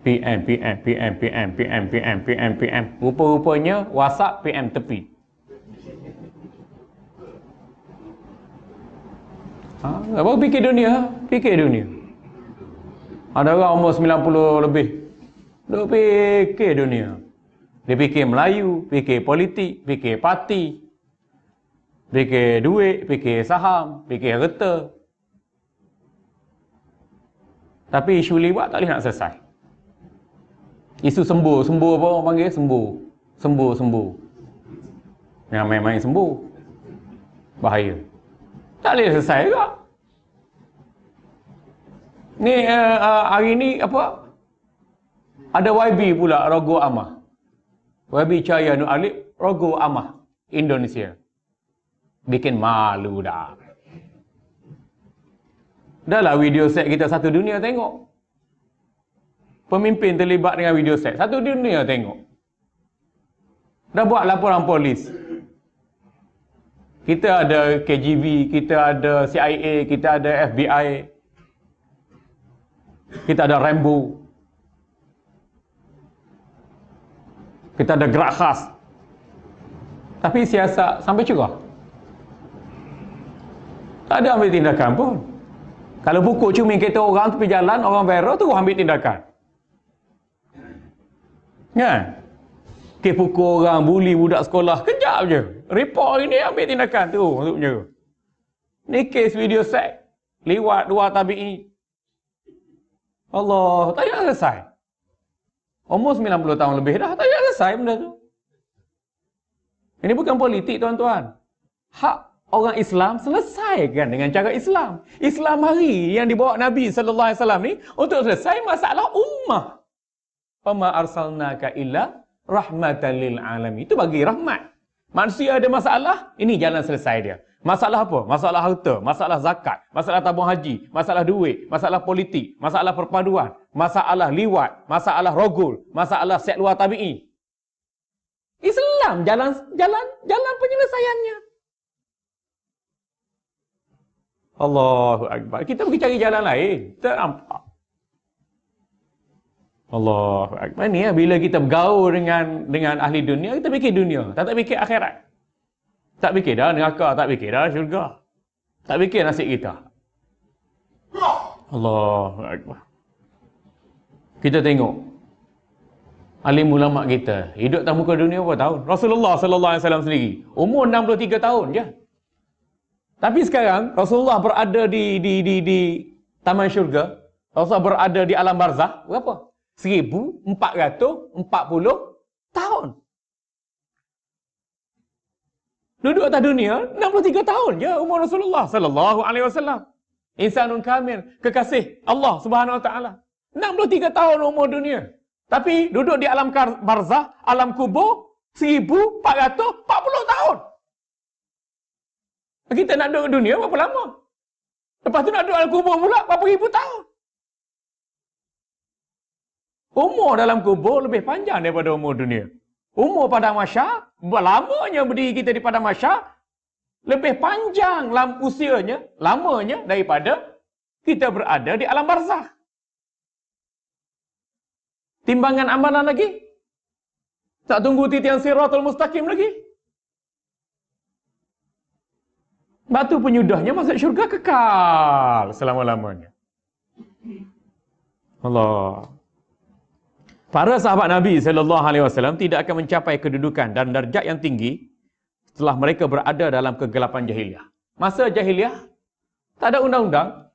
PM, PM, PM, PM, PM, PM, PM, PM. Rupa-rupanya WhatsApp PM tepi. Ha, apa fikir dunia? Fikir dunia. Ada orang umur 90 lebih. Dia fikir dunia. Dia fikir Melayu, fikir politik, fikir parti. Fikir duit, fikir saham, fikir harta. Tapi isu liwat tak boleh nak selesai. Isu sembuh, sembuh apa orang panggil? Sembuh. Sembuh, sembuh. Yang main-main sembuh. Bahaya. Tak boleh selesai juga. Ni uh, uh, hari ni apa? Ada YB pula Rogo Amah. YB Cahaya Nur Alip Rogo Amah Indonesia. Bikin malu dah. Dahlah video set kita satu dunia tengok pemimpin terlibat dengan video set. Satu dunia tengok. Dah buat laporan polis. Kita ada KGB, kita ada CIA, kita ada FBI. Kita ada Rambo. Kita ada gerak khas. Tapi siasat sampai juga. Tak ada ambil tindakan pun. Kalau pukul cuma kereta orang tu tepi jalan, orang viral tu ambil tindakan. Kan? Okay, pukul orang, buli budak sekolah. Kejap je. Report ini ni ambil tindakan tu. Maksudnya. Ni kes video sex. Lewat dua tabi'i. Allah. Tak ada selesai. Umur 90 tahun lebih dah. Tak ada selesai benda tu. Ini bukan politik tuan-tuan. Hak orang Islam selesai kan dengan cara Islam. Islam hari yang dibawa Nabi sallallahu alaihi wasallam ni untuk selesai masalah ummah. Fama arsalnaka illa rahmatan lil alamin. Itu bagi rahmat. Manusia ada masalah, ini jalan selesai dia. Masalah apa? Masalah harta, masalah zakat, masalah tabung haji, masalah duit, masalah politik, masalah perpaduan, masalah liwat, masalah rogul, masalah set luar tabi'i. Islam jalan jalan jalan penyelesaiannya. Allahu Akbar. Kita pergi cari jalan lain. terampak. Allah, Akbar. Ni ya, bila kita bergaul dengan dengan ahli dunia, kita fikir dunia. Tak tak fikir akhirat. Tak fikir dah neraka, tak fikir dah syurga. Tak fikir nasib kita. Allah, Kita tengok. Ahli ulama kita hidup tak muka dunia berapa tahun? Rasulullah sallallahu alaihi wasallam sendiri umur 63 tahun je. Tapi sekarang Rasulullah berada di di di di taman syurga. Rasulullah berada di alam barzah. Berapa? 1440 tahun. Duduk atas dunia 63 tahun je umur Rasulullah sallallahu alaihi wasallam. Insanun kamil, kekasih Allah Subhanahu wa taala. 63 tahun umur dunia. Tapi duduk di alam barzah, alam kubur 1440 tahun. Kita nak duduk dunia berapa lama? Lepas tu nak duduk al kubur pula berapa ribu tahun? umur dalam kubur lebih panjang daripada umur dunia. Umur pada masya, lamanya berdiri kita di pada masya, lebih panjang usianya, lamanya daripada kita berada di alam barzah. Timbangan amalan lagi? Tak tunggu titian siratul mustaqim lagi? Batu penyudahnya masuk syurga kekal selama-lamanya. Allah para sahabat Nabi sallallahu alaihi wasallam tidak akan mencapai kedudukan dan darjat yang tinggi setelah mereka berada dalam kegelapan jahiliah. Masa jahiliah tak ada undang-undang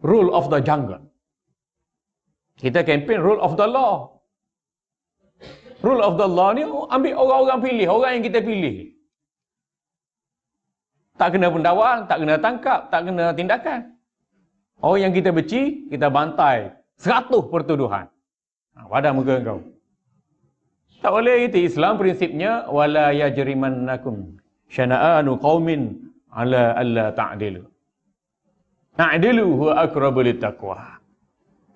rule of the jungle. Kita kempen rule of the law. Rule of the law ni ambil orang-orang pilih, orang yang kita pilih. Tak kena pendawaan, tak kena tangkap, tak kena tindakan. Orang yang kita beci, kita bantai. Seratus pertuduhan. Wadah ha, muka kau Tak boleh itu Islam prinsipnya wala yajrimannakum syana'anu qaumin ala alla ta'dilu. Ta'dilu huwa aqrabu littaqwa.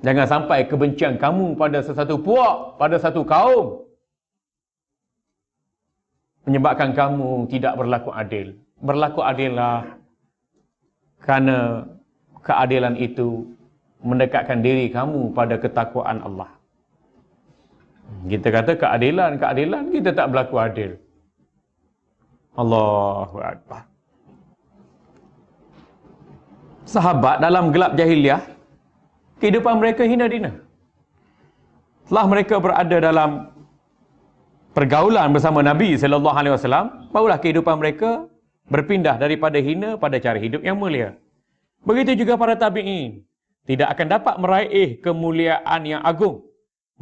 Jangan sampai kebencian kamu pada sesatu puak, pada satu kaum menyebabkan kamu tidak berlaku adil. Berlaku adillah kerana keadilan itu mendekatkan diri kamu pada ketakwaan Allah. Kita kata keadilan, keadilan kita tak berlaku adil. Allahu Akbar. Sahabat dalam gelap jahiliah, kehidupan mereka hina dina. Setelah mereka berada dalam pergaulan bersama Nabi sallallahu alaihi wasallam, barulah kehidupan mereka berpindah daripada hina pada cara hidup yang mulia. Begitu juga para tabi'in tidak akan dapat meraih kemuliaan yang agung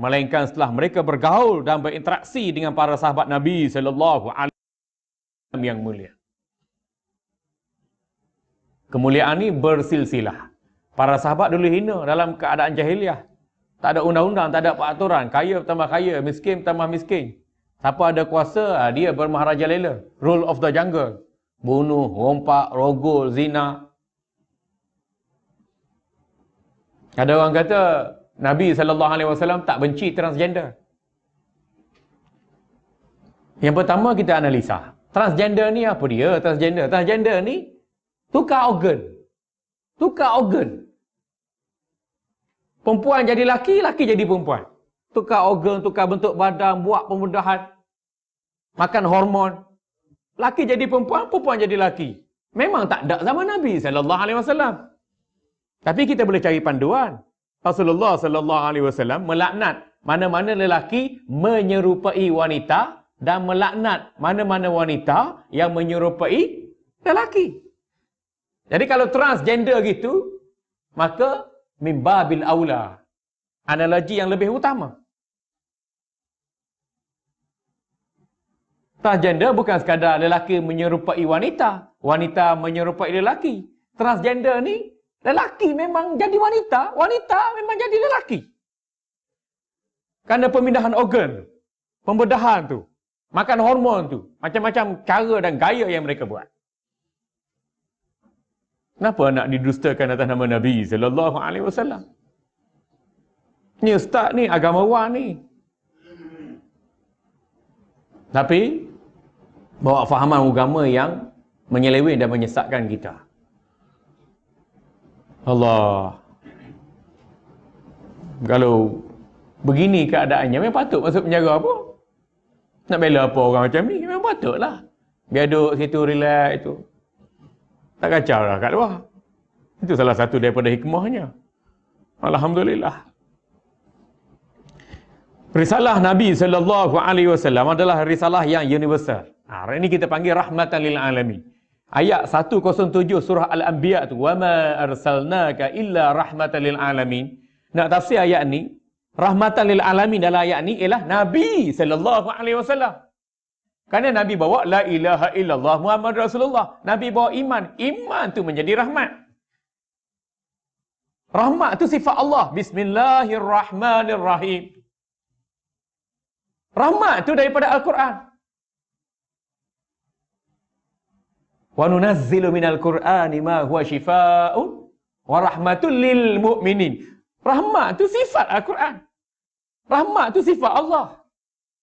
melainkan setelah mereka bergaul dan berinteraksi dengan para sahabat Nabi sallallahu alaihi wasallam yang mulia. Kemuliaan ini bersilsilah. Para sahabat dulu hina dalam keadaan jahiliah. Tak ada undang-undang, tak ada peraturan. Kaya tambah kaya, miskin tambah miskin. Siapa ada kuasa, ah, dia bermaharaja lela. Rule of the jungle. Bunuh, rompak, rogol, zina. Ada orang kata, Nabi sallallahu alaihi wasallam tak benci transgender. Yang pertama kita analisa. Transgender ni apa dia? Transgender. Transgender ni tukar organ. Tukar organ. Perempuan jadi laki, laki jadi perempuan. Tukar organ, tukar bentuk badan, buat pembedahan. Makan hormon. Laki jadi perempuan, perempuan jadi laki. Memang tak ada zaman Nabi sallallahu alaihi wasallam. Tapi kita boleh cari panduan. Rasulullah sallallahu alaihi wasallam melaknat mana-mana lelaki menyerupai wanita dan melaknat mana-mana wanita yang menyerupai lelaki. Jadi kalau transgender gitu, maka mimba bil aula. Analogi yang lebih utama. Transgender bukan sekadar lelaki menyerupai wanita. Wanita menyerupai lelaki. Transgender ni Lelaki memang jadi wanita, wanita memang jadi lelaki. Kerana pemindahan organ, pembedahan tu, makan hormon tu, macam-macam cara dan gaya yang mereka buat. Kenapa nak didustakan atas nama Nabi sallallahu alaihi wasallam? Ni ustaz ni agamawan ni. Tapi bawa fahaman agama yang menyeleweng dan menyesatkan kita. Allah. Kalau begini keadaannya, memang patut masuk penjara apa? Nak bela apa orang macam ni? Memang patut lah biaduk situ, relax itu. Tak kacau lah kat luar. Itu salah satu daripada hikmahnya. Alhamdulillah. Risalah Nabi sallallahu alaihi wasallam adalah risalah yang universal. Ha, ini kita panggil rahmatan lil alamin ayat 107 surah al-anbiya tu wama arsalnaka illa rahmatan lil alamin nak tafsir ayat ni rahmatan lil alamin dalam ayat ni ialah nabi sallallahu alaihi wasallam kerana nabi bawa la ilaha illallah muhammad rasulullah nabi bawa iman iman tu menjadi rahmat rahmat tu sifat Allah bismillahirrahmanirrahim rahmat tu daripada al-Quran وَنُنَزِّلُ مِنَ الْقُرْآنِ مَا هُوَ rahmatul lil muminin. Rahmat tu sifat Al-Quran. Rahmat tu sifat Allah.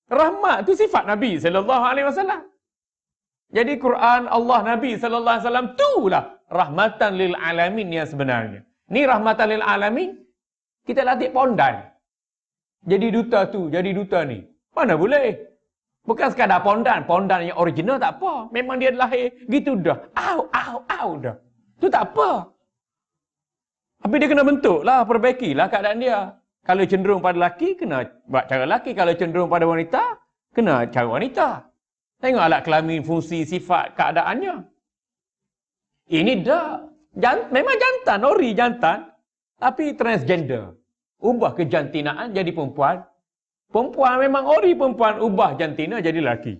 Rahmat tu sifat Nabi sallallahu alaihi wasallam. Jadi Quran Allah Nabi sallallahu alaihi wasallam itulah rahmatan lil alamin yang sebenarnya. Ni rahmatan lil alamin kita latih pondan. Jadi duta tu, jadi duta ni. Mana boleh? Bukan sekadar pondan. Pondan yang original tak apa. Memang dia lahir gitu dah. Au, au, au dah. Itu tak apa. Tapi dia kena bentuk lah, perbaiki lah keadaan dia. Kalau cenderung pada lelaki, kena buat cara lelaki. Kalau cenderung pada wanita, kena cara wanita. Tengok alat kelamin, fungsi, sifat, keadaannya. Ini dah. Jan, memang jantan, ori jantan. Tapi transgender. Ubah kejantinaan jadi perempuan, Perempuan memang ori perempuan ubah jantina jadi lelaki.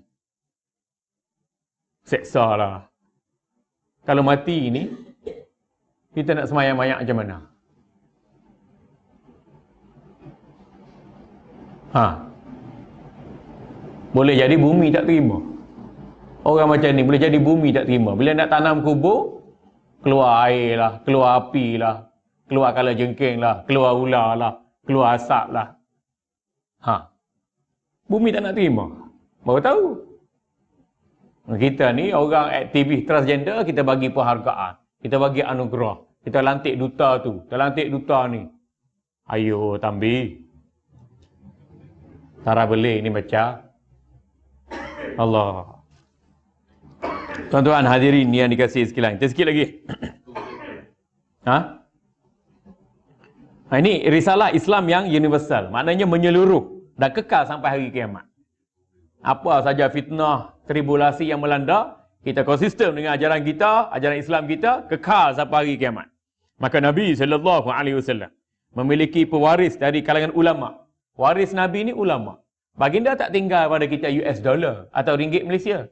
Seksa lah. Kalau mati ini kita nak semayang mayak macam mana? Ha. Boleh jadi bumi tak terima. Orang macam ni boleh jadi bumi tak terima. Bila nak tanam kubur, keluar air lah, keluar api lah, keluar kalajengking lah, keluar ular lah, keluar asap lah. Ha. Bumi tak nak terima. Baru tahu. Kita ni orang aktivis transgender, kita bagi penghargaan. Kita bagi anugerah. Kita lantik duta tu. Kita lantik duta ni. Ayo, tambi. Tara beli ni macam. Allah. Tuan-tuan hadirin yang dikasih sekilang. Kita sikit lagi. Ha? ha? Ini risalah Islam yang universal. Maknanya menyeluruh dan kekal sampai hari kiamat. Apa saja fitnah, tribulasi yang melanda, kita konsisten dengan ajaran kita, ajaran Islam kita, kekal sampai hari kiamat. Maka Nabi sallallahu alaihi wasallam memiliki pewaris dari kalangan ulama. Waris Nabi ni ulama. Baginda tak tinggal pada kita US dollar atau ringgit Malaysia.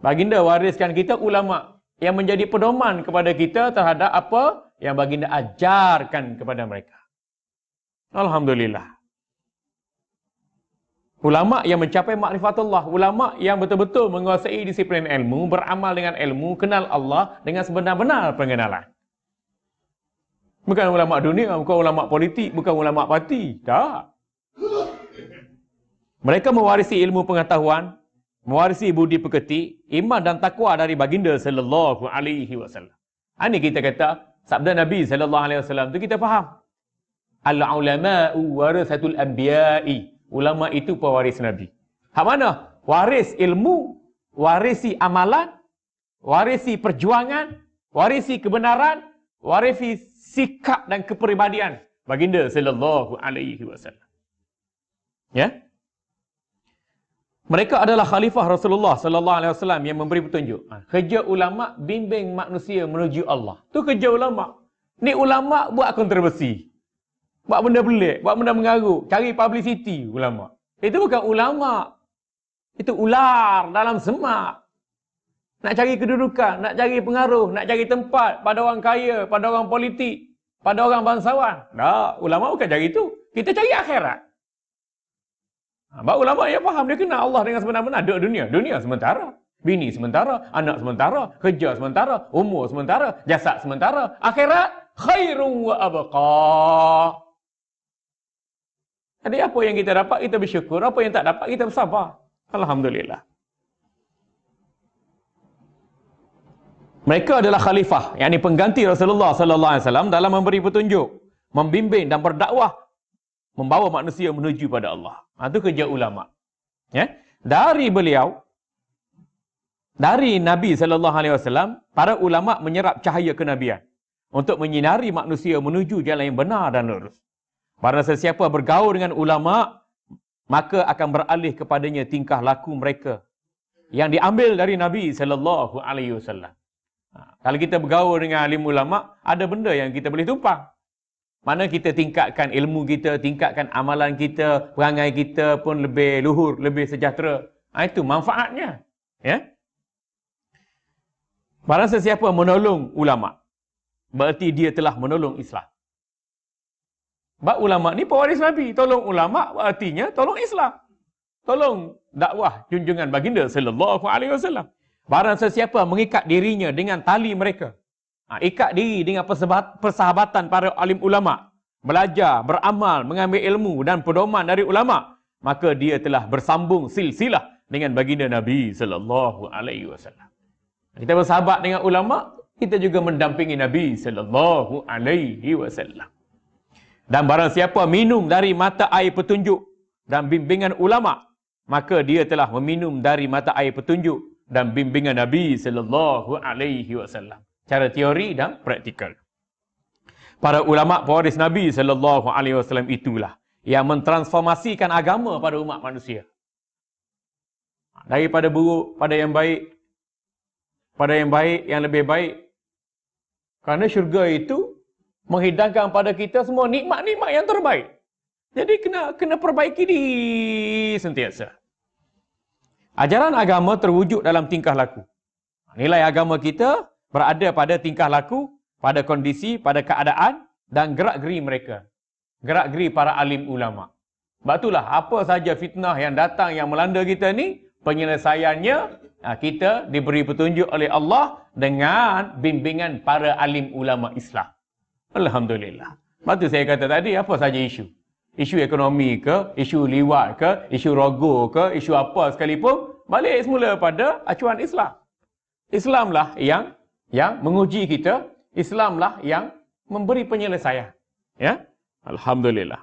Baginda wariskan kita ulama yang menjadi pedoman kepada kita terhadap apa yang baginda ajarkan kepada mereka. Alhamdulillah. Ulama yang mencapai makrifatullah, ulama yang betul-betul menguasai disiplin ilmu, beramal dengan ilmu, kenal Allah dengan sebenar-benar pengenalan. Bukan ulama dunia, bukan ulama politik, bukan ulama parti. Tak. Mereka mewarisi ilmu pengetahuan, mewarisi budi pekerti, iman dan takwa dari baginda sallallahu alaihi wasallam. Ani ha, kita kata sabda Nabi sallallahu alaihi wasallam tu kita faham. Al-ulama warasatul anbiya'i ulama itu pewaris Nabi. Hak mana? Waris ilmu, warisi amalan, warisi perjuangan, warisi kebenaran, warisi sikap dan kepribadian baginda sallallahu alaihi wasallam. Ya? Mereka adalah khalifah Rasulullah sallallahu alaihi wasallam yang memberi petunjuk. Ha, kerja ulama bimbing manusia menuju Allah. Tu kerja ulama. Ni ulama buat kontroversi. Buat benda pelik, buat benda mengaruk, cari publicity ulama. Itu bukan ulama. Itu ular dalam semak. Nak cari kedudukan, nak cari pengaruh, nak cari tempat pada orang kaya, pada orang politik, pada orang bangsawan. Tak, ulama bukan cari itu. Kita cari akhirat. Ha, Bapak ulama dia ya, faham, dia kenal Allah dengan sebenar-benar. Duk dunia, dunia sementara. Bini sementara, anak sementara, kerja sementara, umur sementara, jasad sementara. Akhirat, khairun wa abqaa. Jadi apa yang kita dapat kita bersyukur, apa yang tak dapat kita bersabar. Alhamdulillah. Mereka adalah khalifah, yang ini pengganti Rasulullah sallallahu alaihi wasallam dalam memberi petunjuk, membimbing dan berdakwah membawa manusia menuju pada Allah. itu ha, kerja ulama. Ya. Dari beliau dari Nabi sallallahu alaihi wasallam, para ulama menyerap cahaya kenabian untuk menyinari manusia menuju jalan yang benar dan lurus. Barang sesiapa bergaul dengan ulama maka akan beralih kepadanya tingkah laku mereka yang diambil dari Nabi sallallahu alaihi wasallam. Ha, kalau kita bergaul dengan alim ulama, ada benda yang kita boleh tumpang. Mana kita tingkatkan ilmu kita, tingkatkan amalan kita, perangai kita pun lebih luhur, lebih sejahtera. Ha, itu manfaatnya. Ya? Barang sesiapa menolong ulama, berarti dia telah menolong Islam. Sebab ulama ni pewaris Nabi. Tolong ulama artinya tolong Islam. Tolong dakwah junjungan baginda sallallahu alaihi wasallam. Barang sesiapa mengikat dirinya dengan tali mereka. Ha, ikat diri dengan persahabatan para alim ulama. Belajar, beramal, mengambil ilmu dan pedoman dari ulama. Maka dia telah bersambung silsilah dengan baginda Nabi sallallahu alaihi wasallam. Kita bersahabat dengan ulama, kita juga mendampingi Nabi sallallahu alaihi wasallam. Dan barang siapa minum dari mata air petunjuk dan bimbingan ulama, maka dia telah meminum dari mata air petunjuk dan bimbingan Nabi sallallahu alaihi wasallam. Cara teori dan praktikal. Para ulama pewaris Nabi sallallahu alaihi wasallam itulah yang mentransformasikan agama pada umat manusia. Daripada buruk pada yang baik, pada yang baik yang lebih baik. Kerana syurga itu menghidangkan pada kita semua nikmat-nikmat yang terbaik. Jadi kena kena perbaiki diri sentiasa. Ajaran agama terwujud dalam tingkah laku. Nilai agama kita berada pada tingkah laku, pada kondisi, pada keadaan dan gerak-geri mereka. Gerak-geri para alim ulama. Sebab itulah apa saja fitnah yang datang yang melanda kita ni, penyelesaiannya ha, kita diberi petunjuk oleh Allah dengan bimbingan para alim ulama Islam. Alhamdulillah. Lepas tu saya kata tadi, apa saja isu? Isu ekonomi ke, isu liwat ke, isu rogo ke, isu apa sekalipun, balik semula pada acuan Islam. Islamlah yang yang menguji kita, Islamlah yang memberi penyelesaian. Ya? Alhamdulillah.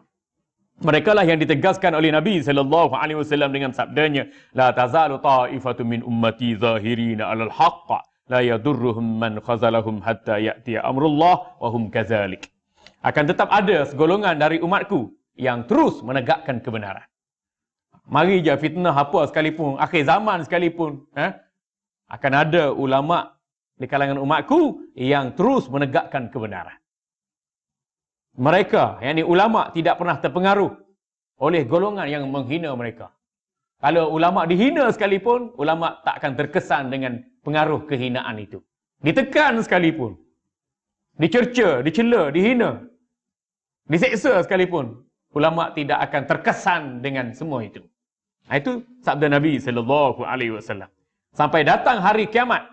Mereka lah yang ditegaskan oleh Nabi sallallahu alaihi wasallam dengan sabdanya, la tazalu ta'ifatu min ummati zahirin alal haqq la yadurruhum man khazalahum hatta ya'tiya amrullah wa hum kadzalik. Akan tetap ada segolongan dari umatku yang terus menegakkan kebenaran. Mari je fitnah apa sekalipun, akhir zaman sekalipun, eh? akan ada ulama di kalangan umatku yang terus menegakkan kebenaran. Mereka, yang ini ulama tidak pernah terpengaruh oleh golongan yang menghina mereka. Kalau ulama dihina sekalipun, ulama takkan terkesan dengan pengaruh kehinaan itu. Ditekan sekalipun. Dicerca, dicela, dihina. Diseksa sekalipun. Ulama tidak akan terkesan dengan semua itu. Itu sabda Nabi sallallahu alaihi wasallam. Sampai datang hari kiamat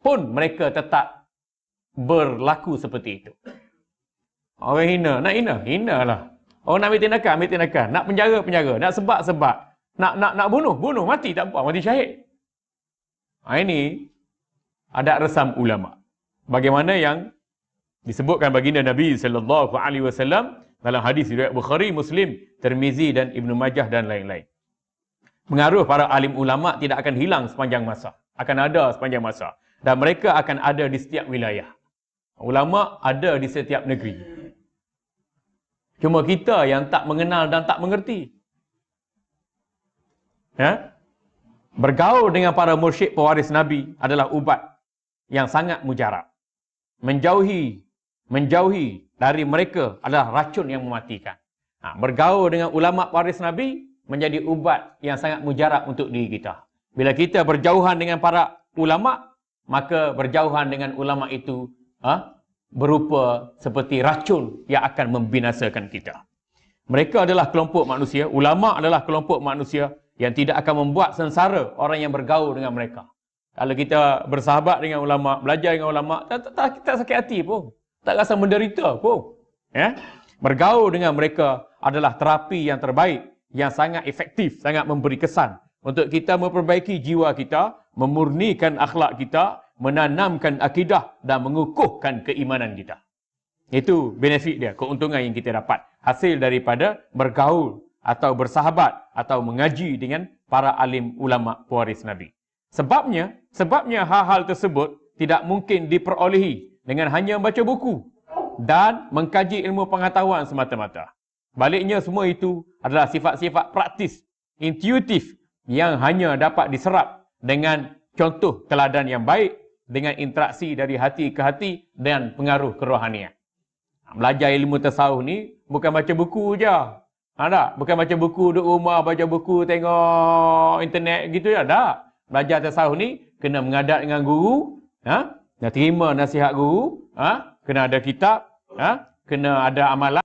pun mereka tetap berlaku seperti itu. Orang hina, nak hina, hinalah. Orang nak ambil tindakan, ambil tindakan. Nak penjara, penjara. Nak sebab, sebab. Nak nak nak bunuh, bunuh. Mati tak apa, mati syahid. Ha, ini ada resam ulama. Bagaimana yang disebutkan baginda Nabi sallallahu alaihi wasallam dalam hadis riwayat Bukhari, Muslim, Tirmizi dan Ibnu Majah dan lain-lain. Pengaruh para alim ulama tidak akan hilang sepanjang masa. Akan ada sepanjang masa dan mereka akan ada di setiap wilayah. Ulama ada di setiap negeri. Cuma kita yang tak mengenal dan tak mengerti. Ya? bergaul dengan para mursyid pewaris Nabi adalah ubat yang sangat mujarab. Menjauhi menjauhi dari mereka adalah racun yang mematikan. Ha, bergaul dengan ulama pewaris Nabi menjadi ubat yang sangat mujarab untuk diri kita. Bila kita berjauhan dengan para ulama, maka berjauhan dengan ulama itu ha, berupa seperti racun yang akan membinasakan kita. Mereka adalah kelompok manusia, ulama adalah kelompok manusia yang tidak akan membuat sengsara orang yang bergaul dengan mereka. Kalau kita bersahabat dengan ulama, belajar dengan ulama, tak, tak, tak kita sakit hati pun. Tak rasa menderita pun. Ya? Bergaul dengan mereka adalah terapi yang terbaik, yang sangat efektif, sangat memberi kesan untuk kita memperbaiki jiwa kita, memurnikan akhlak kita, menanamkan akidah dan mengukuhkan keimanan kita. Itu benefit dia, keuntungan yang kita dapat. Hasil daripada bergaul atau bersahabat atau mengaji dengan para alim ulama pewaris Nabi. Sebabnya, sebabnya hal-hal tersebut tidak mungkin diperolehi dengan hanya membaca buku dan mengkaji ilmu pengetahuan semata-mata. Baliknya semua itu adalah sifat-sifat praktis, intuitif yang hanya dapat diserap dengan contoh teladan yang baik dengan interaksi dari hati ke hati dan pengaruh kerohanian. Belajar ilmu tasawuf ni bukan baca buku je. Ha tak? Bukan baca buku duduk rumah, baca buku tengok internet gitu ya? Tak. Belajar tasawuf ni kena mengadat dengan guru. Ha? Nak terima nasihat guru. Ha? Kena ada kitab. Ha? Kena ada amalan.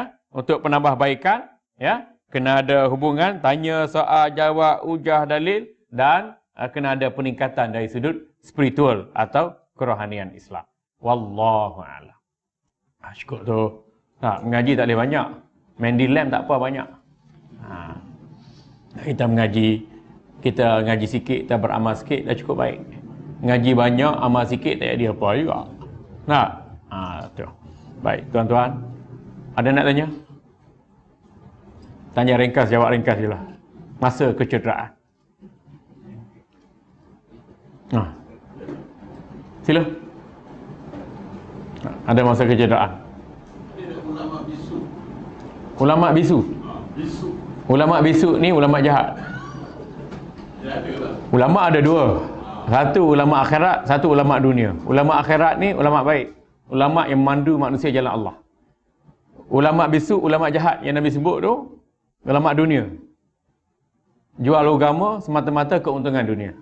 Ha? Untuk penambahbaikan. Ya? Kena ada hubungan. Tanya soal jawab ujah dalil. Dan ha, kena ada peningkatan dari sudut spiritual atau kerohanian Islam. Wallahu'ala. Ha, syukur tu. Ha, mengaji tak boleh banyak. Mandy lamb tak apa banyak. Ha. Kita mengaji, kita ngaji sikit, kita beramal sikit dah cukup baik. Ngaji banyak, amal sikit tak ada apa juga. Nah, ha, tu. Baik, tuan-tuan. Ada nak tanya? Tanya ringkas, jawab ringkas jelah. Masa kecederaan. Nah. Ha. Sila. Ha, ada masa kecederaan. Ulama bisu. Ulama bisu ni ulama jahat. Ulama ada dua. Satu ulama akhirat, satu ulama dunia. Ulama akhirat ni ulama baik. Ulama yang mandu manusia jalan Allah. Ulama bisu, ulama jahat yang Nabi sebut tu ulama dunia. Jual agama semata-mata keuntungan dunia.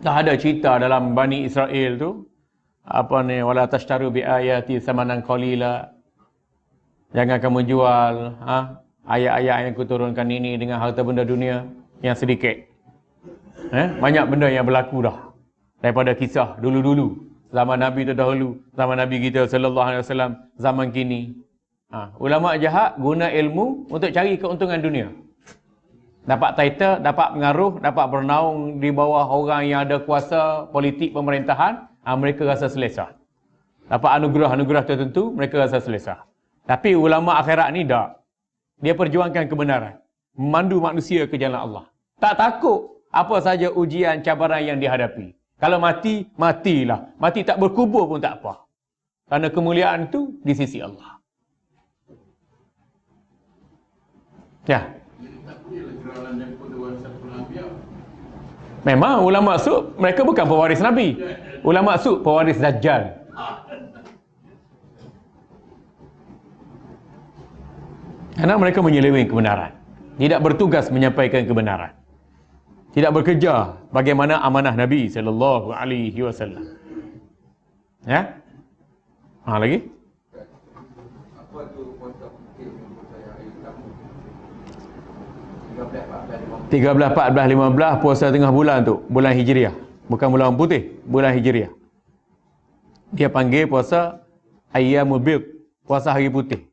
Tak ada cerita dalam Bani Israel tu apa ni wala tashtaru bi ayati samanan qalila Jangan kamu jual ha, ayat-ayat yang kuturunkan ini dengan harta benda dunia yang sedikit. Eh? Banyak benda yang berlaku dah daripada kisah dulu-dulu. Zaman Nabi dahulu, zaman Nabi kita sallallahu alaihi wasallam, zaman kini. Ha. ulama jahat guna ilmu untuk cari keuntungan dunia. Dapat title, dapat pengaruh, dapat bernaung di bawah orang yang ada kuasa politik pemerintahan, ha, mereka rasa selesa. Dapat anugerah-anugerah tertentu, mereka rasa selesa. Tapi ulama akhirat ni tak. Dia perjuangkan kebenaran. Memandu manusia ke jalan Allah. Tak takut apa saja ujian cabaran yang dihadapi. Kalau mati, matilah. Mati tak berkubur pun tak apa. Kerana kemuliaan tu di sisi Allah. Ya. Memang ulama su mereka bukan pewaris Nabi. Ulama su pewaris Dajjal. Kerana mereka menyeleweng kebenaran. Tidak bertugas menyampaikan kebenaran. Tidak bekerja bagaimana amanah Nabi sallallahu alaihi wasallam. Ya? Ha lagi? Apa tu puasa putih yang percaya Islam? 13, 14, 15. puasa tengah bulan tu. Bulan Hijriah. Bukan bulan putih. Bulan Hijriah. Dia panggil puasa Ayyamu Bil. Puasa hari putih.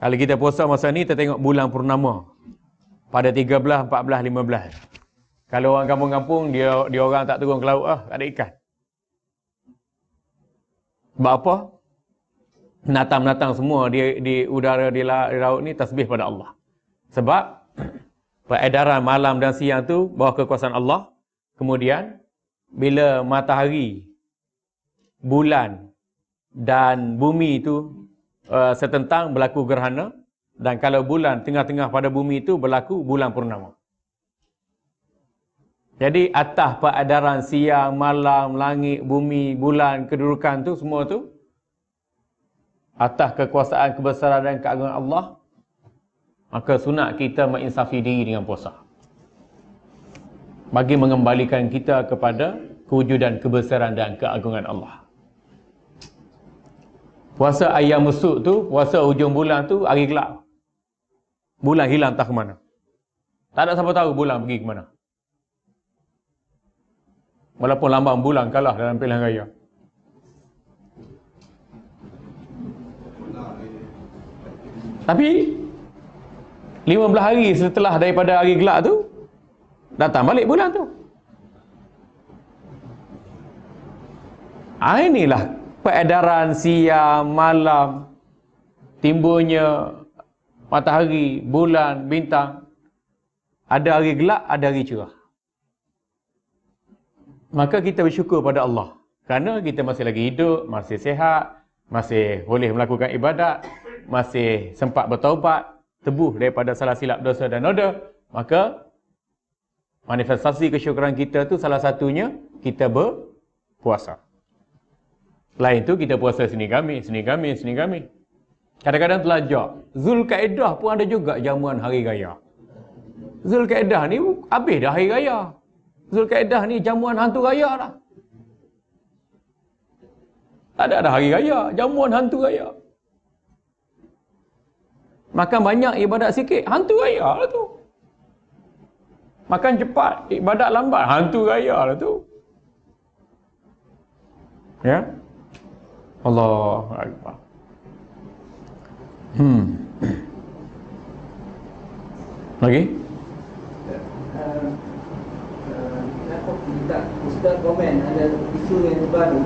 Kalau kita puasa masa ni, kita tengok bulan purnama. Pada 13, 14, 15. Kalau orang kampung-kampung, dia dia orang tak turun ke laut lah. Tak ada ikan. Sebab apa? Natang-natang semua di, di udara, di laut ni tasbih pada Allah. Sebab peredaran malam dan siang tu bawah kekuasaan Allah. Kemudian, bila matahari, bulan dan bumi itu uh, setentang berlaku gerhana dan kalau bulan tengah-tengah pada bumi itu berlaku bulan purnama. Jadi atas peredaran siang, malam, langit, bumi, bulan, kedudukan tu semua tu atas kekuasaan kebesaran dan keagungan Allah maka sunat kita menginsafi diri dengan puasa. Bagi mengembalikan kita kepada kewujudan kebesaran dan keagungan Allah. Puasa ayam musuh tu, puasa hujung bulan tu, hari gelap. Bulan hilang tak ke mana. Tak ada siapa tahu bulan pergi ke mana. Walaupun lambang bulan kalah dalam pilihan raya. Tapi, 15 hari setelah daripada hari gelap tu, datang balik bulan tu. Ah, inilah peredaran siang, malam, timbunya matahari, bulan, bintang. Ada hari gelap, ada hari cerah. Maka kita bersyukur pada Allah. Kerana kita masih lagi hidup, masih sehat, masih boleh melakukan ibadat, masih sempat bertaubat, tebuh daripada salah silap dosa dan noda. Maka manifestasi kesyukuran kita tu salah satunya kita berpuasa. Lain tu kita puasa Senin kami, Senin kami, Senin kami. Kadang-kadang telajak. zul Zulkaedah pun ada juga jamuan hari raya. Zulkaedah ni habis dah hari raya. Zulkaedah ni jamuan hantu raya lah. Tak ada dah hari raya, jamuan hantu raya. Makan banyak ibadat sikit, hantu raya lah tu. Makan cepat, ibadat lambat, hantu raya lah tu. Ya? Yeah? Allahu Akbar. Hmm. Lagi? Ustaz komen ada isu yang baru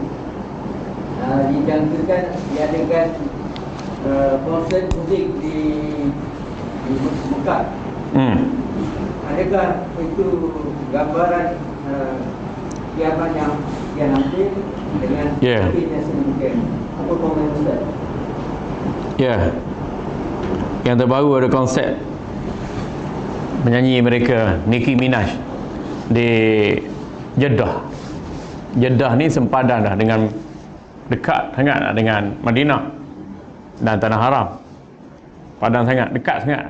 uh, ah, dijangkakan diadakan uh, ah, konsert musik di di Mekah. Hmm. Adakah itu gambaran ah, kiamat yang yang nanti dengan yeah. Ya. apa komen Ustaz? Ya. Yeah. Yang terbaru ada konsep menyanyi mereka Nicki Minaj di Jeddah. Jeddah ni sempadan dah dengan dekat sangat lah dengan Madinah dan Tanah Haram. Padan sangat, dekat sangat.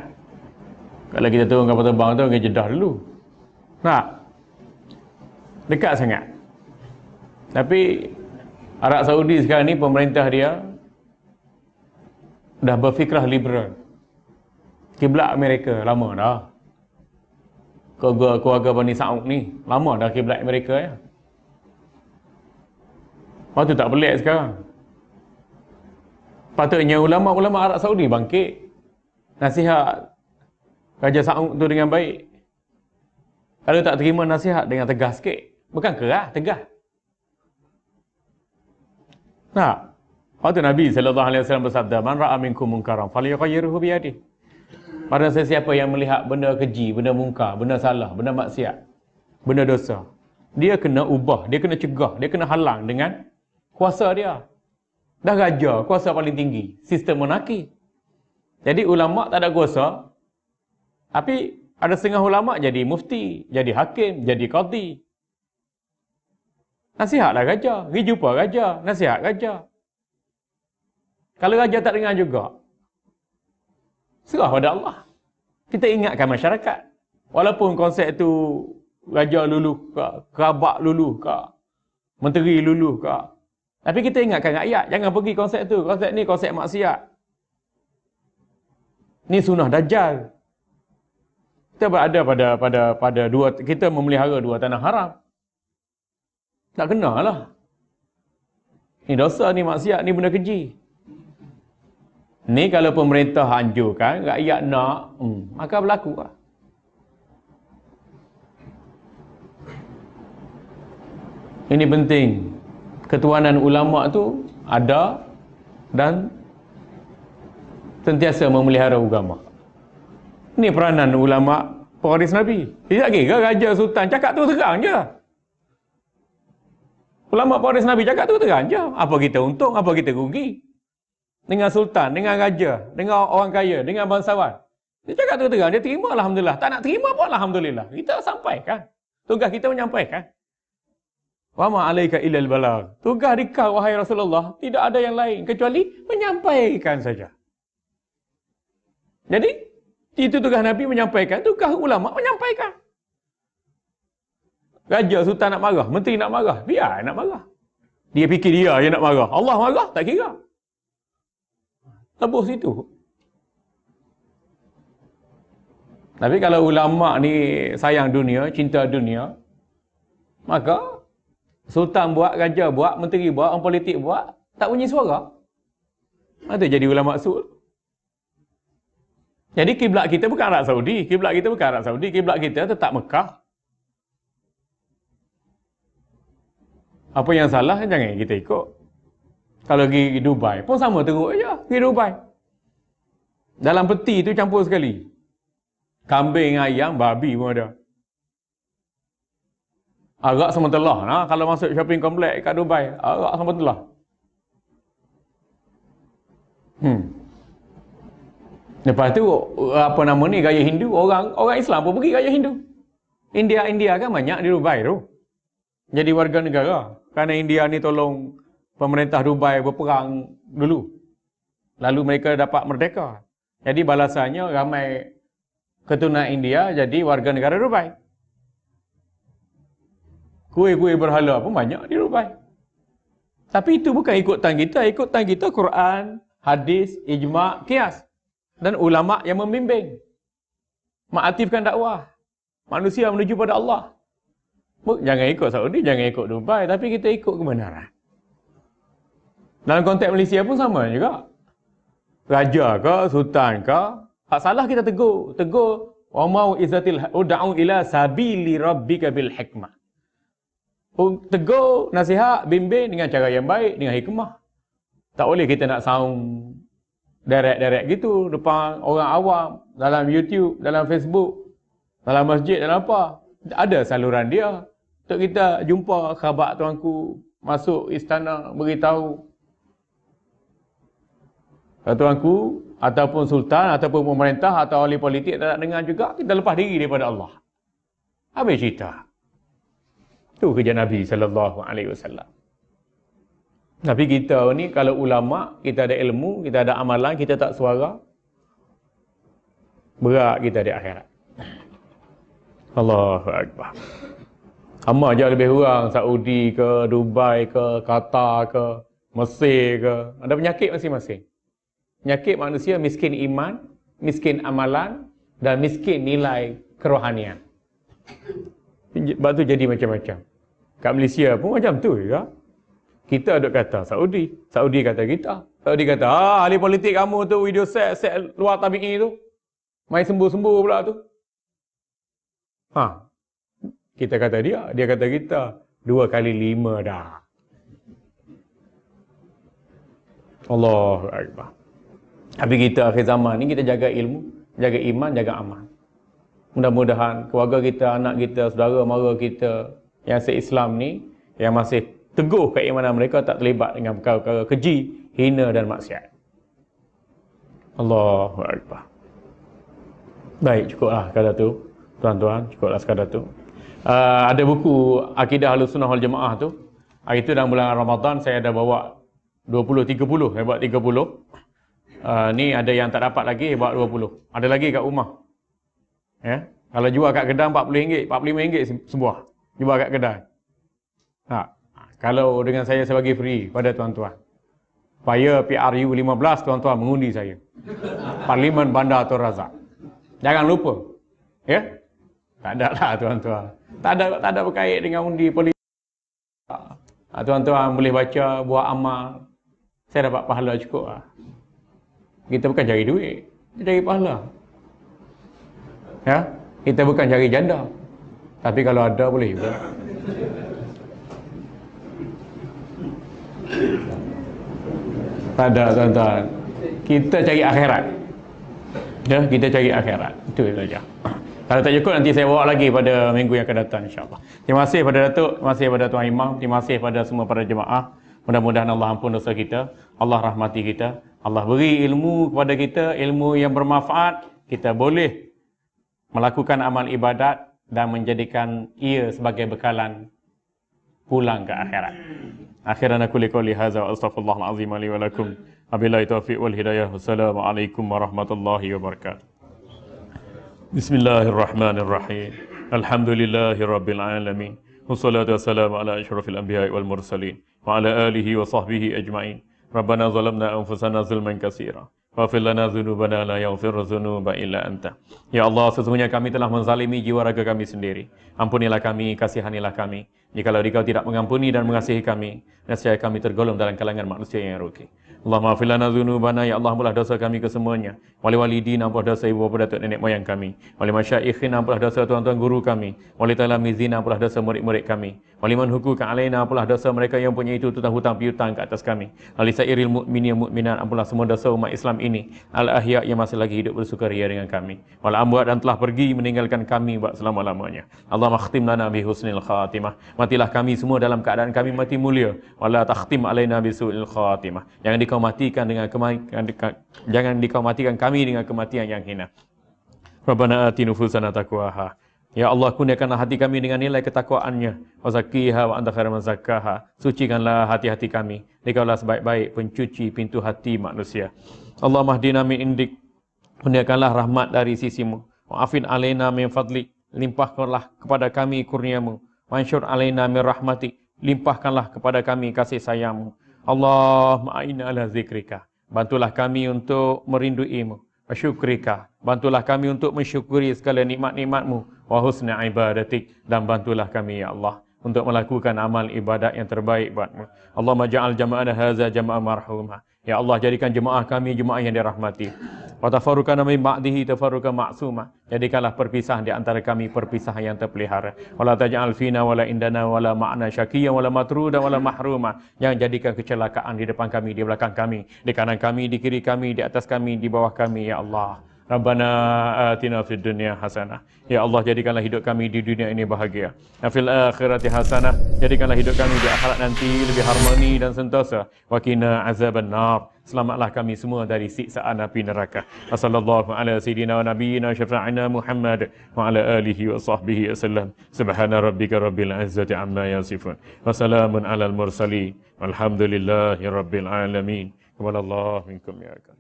Kalau kita turun kapal terbang tu, kita jedah dulu. Nah dekat sangat tapi Arab Saudi sekarang ni pemerintah dia dah berfikrah liberal kiblat Amerika lama dah keluarga, keluarga Bani Saud ni lama dah kiblat Amerika ya lepas tak pelik sekarang patutnya ulama-ulama Arab Saudi bangkit nasihat Raja Saud tu dengan baik kalau tak terima nasihat dengan tegas sikit Bukan ke lah, Nah, Waktu Nabi sallallahu alaihi wasallam bersabda, "Man ra'a minkum munkaran falyughayyirhu bi yadihi." Pada sesiapa yang melihat benda keji, benda mungkar, benda salah, benda maksiat, benda dosa, dia kena ubah, dia kena cegah, dia kena halang dengan kuasa dia. Dah raja, kuasa paling tinggi, sistem monarki. Jadi ulama tak ada kuasa. Tapi ada setengah ulama jadi mufti, jadi hakim, jadi qadi. Nasihatlah raja. Pergi jumpa raja. Nasihat raja. Kalau raja tak dengar juga, serah pada Allah. Kita ingatkan masyarakat. Walaupun konsep itu raja lulu ke, kerabat lulu ke, menteri lulu ke. Tapi kita ingatkan rakyat. Jangan pergi konsep tu, Konsep ni konsep maksiat. Ni sunnah dajjal. Kita berada pada pada pada dua kita memelihara dua tanah haram. Tak kenal lah. Ni dosa ni maksiat ni benda keji. Ni kalau pemerintah anjurkan, rakyat nak, hmm, maka berlaku lah. Ini penting. Ketuanan ulama tu ada dan sentiasa memelihara agama. Ini peranan ulama pewaris Nabi. Tidak kira raja sultan cakap tu terang je lah. Ulama pewaris Nabi cakap tu je, Apa kita untung, apa kita rugi? Dengan sultan, dengan raja, dengan orang kaya, dengan bangsawan. Dia cakap tu terang, dia terima Alhamdulillah. Tak nak terima pun Alhamdulillah. Kita sampaikan. Tugas kita menyampaikan. Wa ma alaika illa al-balag. Tugas dikau wahai Rasulullah, tidak ada yang lain kecuali menyampaikan saja. Jadi, itu tugas Nabi menyampaikan, tugas ulama menyampaikan. Raja sultan nak marah, menteri nak marah, biar nak marah. Dia fikir dia yang nak marah. Allah marah, tak kira. Tebus situ. Tapi kalau ulama ni sayang dunia, cinta dunia, maka sultan buat, raja buat, menteri buat, orang politik buat, tak bunyi suara. Mana jadi ulama sul? Jadi kiblat kita bukan Arab Saudi, kiblat kita bukan Arab Saudi, kiblat kita tetap Mekah. apa yang salah jangan kita ikut. Kalau pergi Dubai pun sama teruk aja, pergi Dubai. Dalam peti tu campur sekali. Kambing, ayam, babi pun ada. agak sama telah nah, kalau masuk shopping complex kat Dubai, agak sama telah. Hmm. Lepas tu apa nama ni gaya Hindu orang orang Islam pun pergi gaya Hindu. India India kan banyak di Dubai tu jadi warga negara kerana India ni tolong pemerintah Dubai berperang dulu. Lalu mereka dapat merdeka. Jadi balasannya ramai keturunan India jadi warga negara Dubai. Kuih-kuih berhala pun banyak di Dubai. Tapi itu bukan ikut ikutan kita. Ikutan kita Quran, hadis, ijma', kias. Dan ulama' yang membimbing. Mengaktifkan dakwah. Manusia menuju pada Allah. Jangan ikut Saudi, jangan ikut Dubai, tapi kita ikut kebenaran. Dalam konteks Malaysia pun sama juga. Raja ke, sultan ke, hak salah kita tegur, tegur wa mau izatil ud'u ha- oh, ila sabili rabbika bil hikmah. Tegur nasihat, bimbing dengan cara yang baik, dengan hikmah. Tak boleh kita nak sound direct-direct gitu depan orang awam, dalam YouTube, dalam Facebook, dalam masjid, dalam apa ada saluran dia untuk kita jumpa khabar tuanku masuk istana beritahu eh, tuanku ataupun sultan ataupun pemerintah atau ahli politik tak nak dengar juga kita lepas diri daripada Allah habis cerita tu kerja Nabi sallallahu alaihi wasallam tapi kita ni kalau ulama kita ada ilmu kita ada amalan kita tak suara berat kita di akhirat Allahu Akbar. Sama je lebih kurang Saudi ke, Dubai ke, Qatar ke, Mesir ke. Ada penyakit masing-masing. Penyakit manusia miskin iman, miskin amalan dan miskin nilai kerohanian. Sebab tu jadi macam-macam. Kat Malaysia pun macam tu juga. Kita ada kata Saudi. Saudi kata kita. Saudi kata, ah, ahli politik kamu tu video set, set luar tabi'i tu. Main sembuh-sembuh pula tu. Ha. Kita kata dia, dia kata kita. Dua kali lima dah. Allah Akbar. Tapi kita akhir zaman ni kita jaga ilmu, jaga iman, jaga amal. Mudah-mudahan keluarga kita, anak kita, saudara, mara kita yang se-Islam ni yang masih teguh keimanan mereka tak terlibat dengan perkara-perkara keji, hina dan maksiat. Allahu Akbar. Baik, cukuplah kata tu tuan-tuan, cukuplah sekadar tu. Uh, ada buku Akidah Ahlus Sunnah Wal Jamaah tu. Hari tu dalam bulan Ramadan saya ada bawa 20 30, saya buat 30. Uh, ah, ni ada yang tak dapat lagi, saya buat 20. Ada lagi kat rumah. Ya. Yeah? Kalau jual kat kedai RM40, RM45 sebuah. Jual kat kedai. Ha. Kalau dengan saya, saya bagi free pada tuan-tuan. Paya PRU 15, tuan-tuan mengundi saya. Parlimen Bandar Tuan Razak. Jangan lupa. Ya? Yeah? Tak ada lah tuan-tuan. Tak ada tak ada berkait dengan undi politik. Ha, tuan-tuan boleh baca buat amal. Saya dapat pahala cukup lah. Kita bukan cari duit. Kita cari pahala. Ya? Kita bukan cari janda. Tapi kalau ada boleh juga. Tak ada tuan-tuan. Kita cari akhirat. Ya, kita cari akhirat. Itu saja. Kalau tak cukup nanti saya bawa lagi pada minggu yang akan datang insya-Allah. Terima kasih pada Datuk, terima kasih kepada Tuan Imam, terima kasih kepada semua para jemaah. Mudah-mudahan Allah ampun dosa kita, Allah rahmati kita, Allah beri ilmu kepada kita, ilmu yang bermanfaat, kita boleh melakukan amal ibadat dan menjadikan ia sebagai bekalan pulang ke akhirat. Akhiran aku liku li hadza wa astaghfirullahal azim wa lakum. Wabillahi taufiq wal hidayah. Wassalamualaikum warahmatullahi wabarakatuh. بسم الله الرحمن الرحيم الحمد لله رب العالمين والصلاة والسلام على أشرف الأنبياء والمرسلين وعلى آله وصحبه أجمعين ربنا ظلمنا أنفسنا ظلما كثيرا Wafil lana zunubana la yaghfir zunuba إلا أنت. يا الله sesungguhnya kami telah menzalimi jiwa raga kami sendiri. Ampunilah kami, kasihanilah kami. Jikalau dikau tidak mengampuni dan mengasihi kami, nescaya kami tergolong dalam kalangan manusia yang rugi. Allahumma afil lana dhunubana ya Allah ampunlah dosa kami kesemuanya. Wali wali din ampunlah dosa ibu bapa datuk nenek moyang kami. Wali masyayikh ampunlah dosa tuan-tuan guru kami. Wali talamizin ampunlah dosa murid-murid kami. Waliman hukuka alaina apalah dosa mereka yang punya itu tentang hutang piutang ke atas kami. Alisa iril mu'minin yang mu'minan apalah semua dosa umat Islam ini. Al-ahya yang masih lagi hidup bersukaria dengan kami. Wal amwat dan telah pergi meninggalkan kami buat selama-lamanya. Allah makhtim lana bi husnil khatimah. Matilah kami semua dalam keadaan kami mati mulia. Wala takhtim alaina bi su'il khatimah. Jangan dikau matikan dengan kematian jangan dikau matikan kami dengan kematian yang hina. Rabbana atina fusana taqwaha. Ya Allah kurniakanlah hati kami dengan nilai ketakwaannya. Wazakiha wa anta khairu zakkaha. Sucikanlah hati-hati kami. Engkaulah sebaik-baik pencuci pintu hati manusia. Allah mahdina min indik. Kurniakanlah rahmat dari sisimu. Wa'afin alaina min fadli. Limpahkanlah kepada kami kurniamu. Mansyur alaina min rahmati. Limpahkanlah kepada kami kasih sayangmu. Allah ma'ina ala zikrika. Bantulah kami untuk merinduimu syukrika. Bantulah kami untuk mensyukuri segala nikmat nikmatmu mu wa ibadatik dan bantulah kami ya Allah untuk melakukan amal ibadat yang terbaik buat Allah Majaal ja'al jama'ana hadza jama'an marhumah. Ya Allah jadikan jemaah kami jemaah yang dirahmati. Wa tafarruqana min ba'dihi tafarruqan ma'suma. Jadikanlah perpisahan di antara kami perpisahan yang terpelihara. Wala taj'al fina wala indana wala ma'na syakiyyan wala matruda wala mahruma. Yang jadikan kecelakaan di depan kami, di belakang kami, di kanan kami, di kiri kami, di atas kami, di bawah kami ya Allah. Rabbana uh, atina fid dunya hasanah. Ya Allah jadikanlah hidup kami di dunia ini bahagia. Dan fil akhirati hasanah. Jadikanlah hidup kami di akhirat nanti lebih harmoni dan sentosa. Wa qina azaban Selamatlah kami semua dari siksaan api neraka. Assalamualaikum ala sayidina wa nabiyyina syafa'ina Muhammad wa ala alihi wa sahbihi wasallam. Subhana rabbika rabbil izzati amma yasifun. Wassalamun ala al mursalin. Walhamdulillahirabbil alamin. Kamalallahu minkum ya akram.